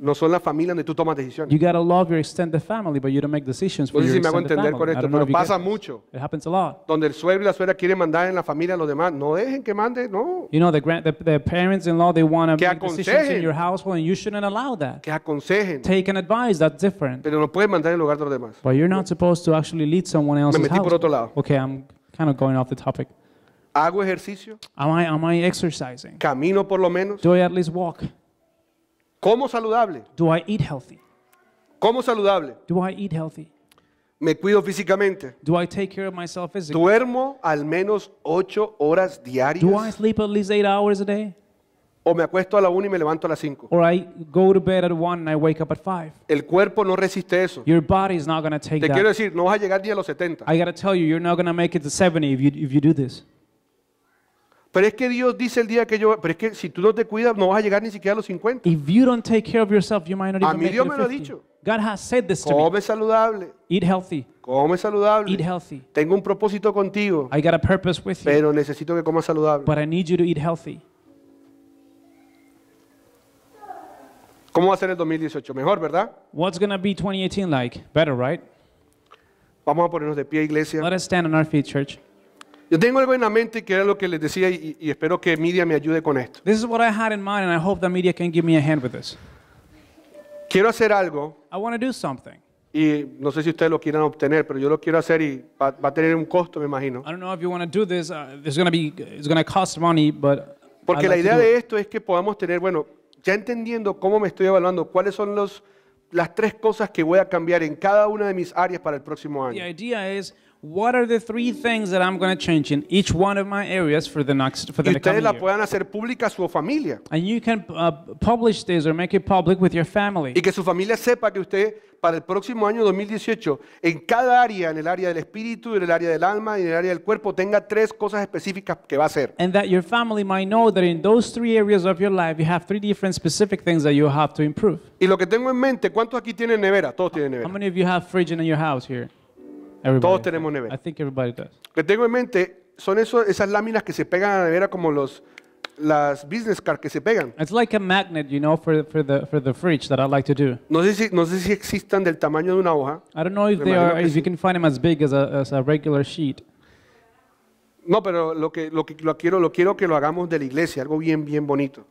no son la familia donde tú tomas decisiones. You got to love your extended family, but you don't make decisions for No sé your me hago entender con family. esto, pero pasa mucho. It happens a lot. Donde el suegro y la suegra quieren mandar en la familia a los demás. No dejen que mande, no. You know, the, grand, the, the parents-in-law, they want to make decisions in your household, and you shouldn't allow that. Que aconsejen. Take an advice, that's different. Pero no pueden mandar en lugar de los demás. But you're not supposed to actually lead someone else's metí por otro lado. Okay, I'm kind of going off the topic. Hago ejercicio, Am I, am I exercising? camino por lo menos. Do I at least walk? ¿Como saludable? Do I eat healthy? ¿Como saludable? Do I eat healthy? ¿Me cuido físicamente? Do I take care of myself physically? ¿Duermo al menos ocho horas diarias? Do I sleep at least eight hours a day? O me acuesto a la 1 y me levanto a las 5. Or I go to bed at 1 and I wake up at 5. El cuerpo no resiste eso. Your body is not going to take Te that. quiero decir, no vas a llegar ni a los 70. I got to tell you, you're not going to make it to 70 if you if you do this. Pero es que Dios dice el día que yo, pero es que si tú no te cuidas no vas a llegar ni siquiera a los 50. If you don't take care of yourself, you might not even a mí Dios me lo ha dicho. God has said this to Come me. saludable. Eat healthy. Come saludable. Eat healthy. Tengo un propósito contigo. I got a purpose with you. Pero necesito que comas saludable. But I need you to eat healthy. ¿Cómo va a ser el 2018? Mejor, ¿verdad? What's gonna be 2018 like? Better, right? Vamos a ponernos de pie, iglesia. Let us stand on our feet, church. Yo tengo algo en la mente que era lo que les decía y, espero que media me ayude con esto. This is what I had in mind and I hope media can give me a hand with this. Quiero hacer algo. I want to do something. Y no sé si ustedes lo quieran obtener, pero yo lo quiero hacer y va, a tener un costo, me imagino. I don't know if you want to do this. Uh, going to be it's going to cost money, but Porque la idea de esto es que podamos tener, bueno, ya entendiendo cómo me estoy evaluando, cuáles son los las tres cosas que voy a cambiar en cada una de mis áreas para el próximo año. The idea is What are the three things that I'm going to change in each one of my areas for the next for the y year? la hacer pública su familia. And you can uh, publish this or make it public with your family. Y que su familia sepa que usted para el próximo año 2018, en cada área, en el área del espíritu, en el área del alma y en el área del cuerpo, tenga tres cosas específicas que va a hacer. And that your family might know that in those three areas of your life, you have three different specific things that you have to improve. Y lo que tengo en mente, ¿cuántos aquí tienen nevera? Todos tienen nevera. How many of you have fridge in your house here? Everybody Todos tenemos un I nevera. think everybody does. Que tengo en mente son eso- esas láminas que se pegan a la nevera como los, las business cards que se pegan. It's like a magnet, you know, for, for, the, for the fridge that I like to do. No sé, si, no sé si existan del tamaño de una hoja, I don't know if Me they are, if sí. you can find them as big as a, as a regular sheet. No, pero lo que, lo que lo quiero, lo quiero que lo hagamos de la iglesia, algo bien, bien bonito.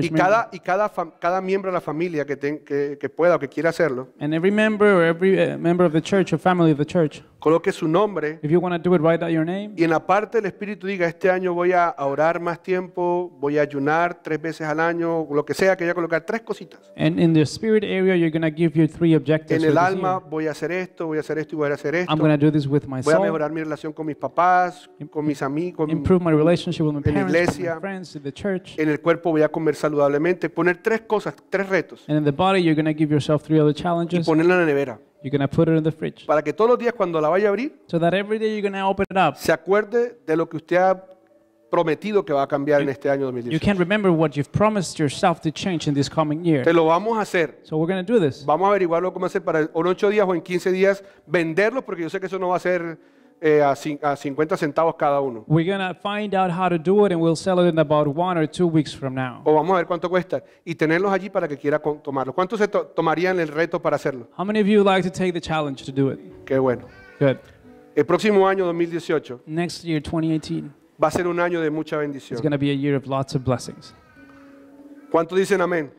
Y cada y cada cada miembro de la familia que, ten, que, que pueda o que quiera hacerlo. And every member or eh, church family of church coloque su nombre y en la parte del Espíritu diga, este año voy a orar más tiempo, voy a ayunar tres veces al año, lo que sea, que voy a colocar tres cositas. En el alma voy a hacer esto, voy a hacer esto y voy a hacer esto. Voy a mejorar mi relación con mis papás, con mis amigos, En la iglesia. en el cuerpo voy a comer saludablemente. Poner tres cosas, tres retos y ponerla en la nevera para que todos los días cuando la vaya a abrir, So that every day you're gonna open it up. se acuerde de lo que usted ha prometido que va a cambiar en este año You remember what you've promised yourself to change in this coming year. Te lo vamos a hacer. So we're gonna do this. Vamos a averiguarlo cómo hacer para en 8 días o en 15 días venderlo, porque yo sé que eso no va a ser eh, a, 50 centavos cada uno. O vamos a ver cuánto cuesta y tenerlos allí para que quiera tomarlos tomarlo. ¿Cuánto se tomarían el reto para hacerlo? Qué bueno. El próximo año 2018 va a ser un año de mucha bendición. cuántos ¿Cuánto dicen amén?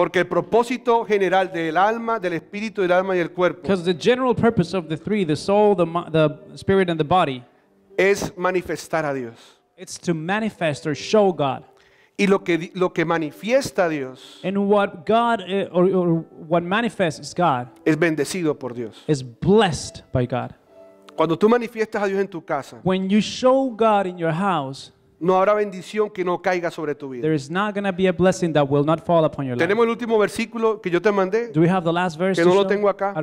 Porque el propósito general del alma, del espíritu, del alma y el cuerpo Because the general purpose of the three, the soul, the, the spirit, and the body, es manifestar a Dios. it's to manifest or show God. Y lo que, lo que manifiesta a Dios And what God, eh, or, or what manifests God, es bendecido por Dios. is blessed by God. Cuando tú manifiestas a Dios en tu casa, When you show God in your house, no habrá bendición que no caiga sobre tu vida. Tenemos el último versículo que yo te mandé. Que no lo tengo acá.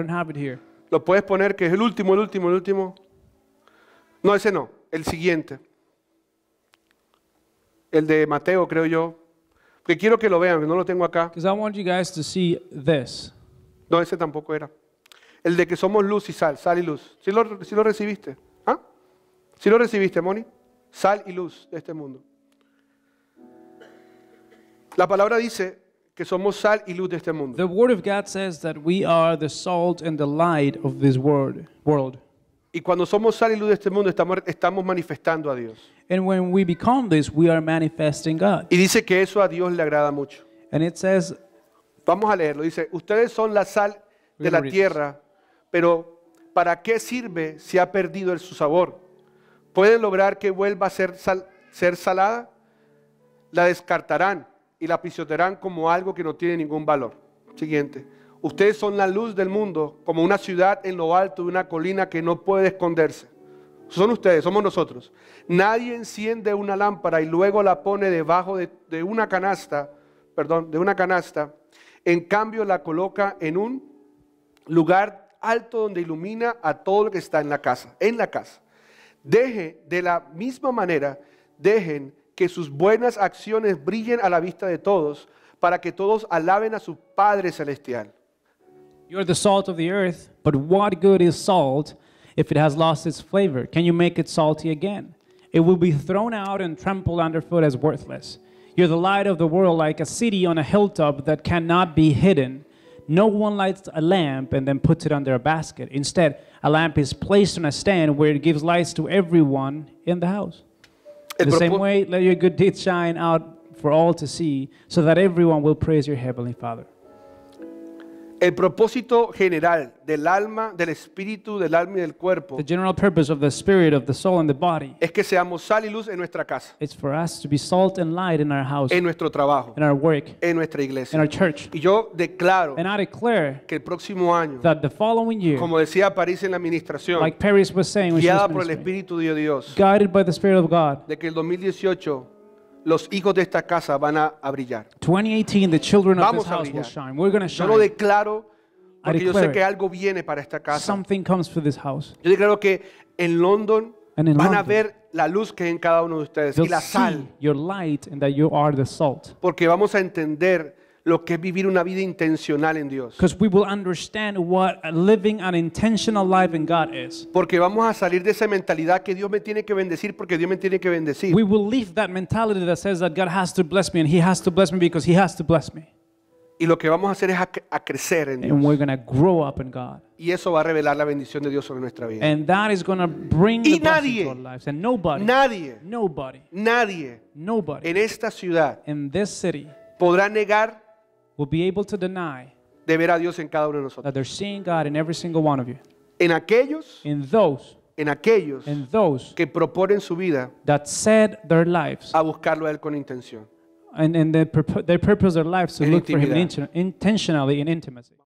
Lo puedes poner que es el último, el último, el último. No, ese no, el siguiente. El de Mateo, creo yo. Que quiero que lo vean, que no lo tengo acá. No, ese tampoco era. El de que somos luz y sal, sal y luz. si lo, sí lo recibiste? ¿Ah? ¿Sí lo recibiste, Moni? sal y luz de este mundo. La palabra dice que somos sal y luz de este mundo. The word of God says that we are the salt and the light of this world. Y cuando somos sal y luz de este mundo estamos, manifestando a Dios. And when we become this, we are manifesting God. Y dice que eso a Dios le agrada mucho. And it Vamos a leerlo. Dice, ustedes son la sal de la tierra, pero ¿para qué sirve si ha perdido su sabor? ¿Puede lograr que vuelva a ser, salada? La descartarán y la pisotearán como algo que no tiene ningún valor. Siguiente. Ustedes son la luz del mundo, como una ciudad en lo alto de una colina que no puede esconderse. Son ustedes, somos nosotros. Nadie enciende una lámpara y luego la pone debajo de una canasta, perdón, de una canasta. En cambio la coloca en un lugar alto donde ilumina a todo lo que está en la casa, en la casa. Deje de la misma manera, dejen que sus buenas acciones brillen a la vista de todos, para que todos alaben a su Padre celestial. You are the salt of the earth, but what good is salt if it has lost its flavor? Can you make it salty again? It will be thrown out and trampled underfoot as worthless. You're the light of the world, like a city on a hilltop that cannot be hidden no one lights a lamp and then puts it under a basket. Instead, a lamp is placed on a stand where it gives lights to everyone in the house. In eh, the same way, let your good deeds shine out for all to see, so that everyone will praise your heavenly Father. El propósito general del alma, del espíritu, del alma y del cuerpo es que seamos sal y luz en nuestra casa, en nuestro trabajo, en nuestra iglesia. Y yo declaro que el próximo año, como decía París en la administración, guiada por el Espíritu de Dios, de que el 2018 los hijos de esta casa van a, a brillar. 2018, the children of this house will shine. We're going to Yo lo declaro porque yo sé que algo viene para esta casa. Something comes for this house. Yo declaro que en London And in van a ver la luz que hay en cada uno de ustedes y la sal, your light and that you are the salt. porque vamos a entender lo que es vivir una vida intencional en Dios. we will understand what living an intentional life in God is. Porque vamos a salir de esa mentalidad que Dios me tiene que bendecir porque Dios me tiene que bendecir. We will leave that mentality that says that God has to bless me and He has to bless me because He has to bless me. Y lo que vamos a hacer es a, a crecer en Dios. And we're grow up in God. Y eso va a revelar la bendición de Dios sobre nuestra vida. And that is bring y the nadie, to our lives. And nobody, nadie, nobody, nadie, nobody, en esta ciudad, in this city, podrá negar will be able to deny de ver a Dios en cada uno de that they're seeing God in every single one of you. En aquellos, In those, en aquellos in those que proponen su vida that set their lives a buscarlo a Él con intención. and, and they, they purpose their lives to En look for Him intimidad. intentionally in intimacy.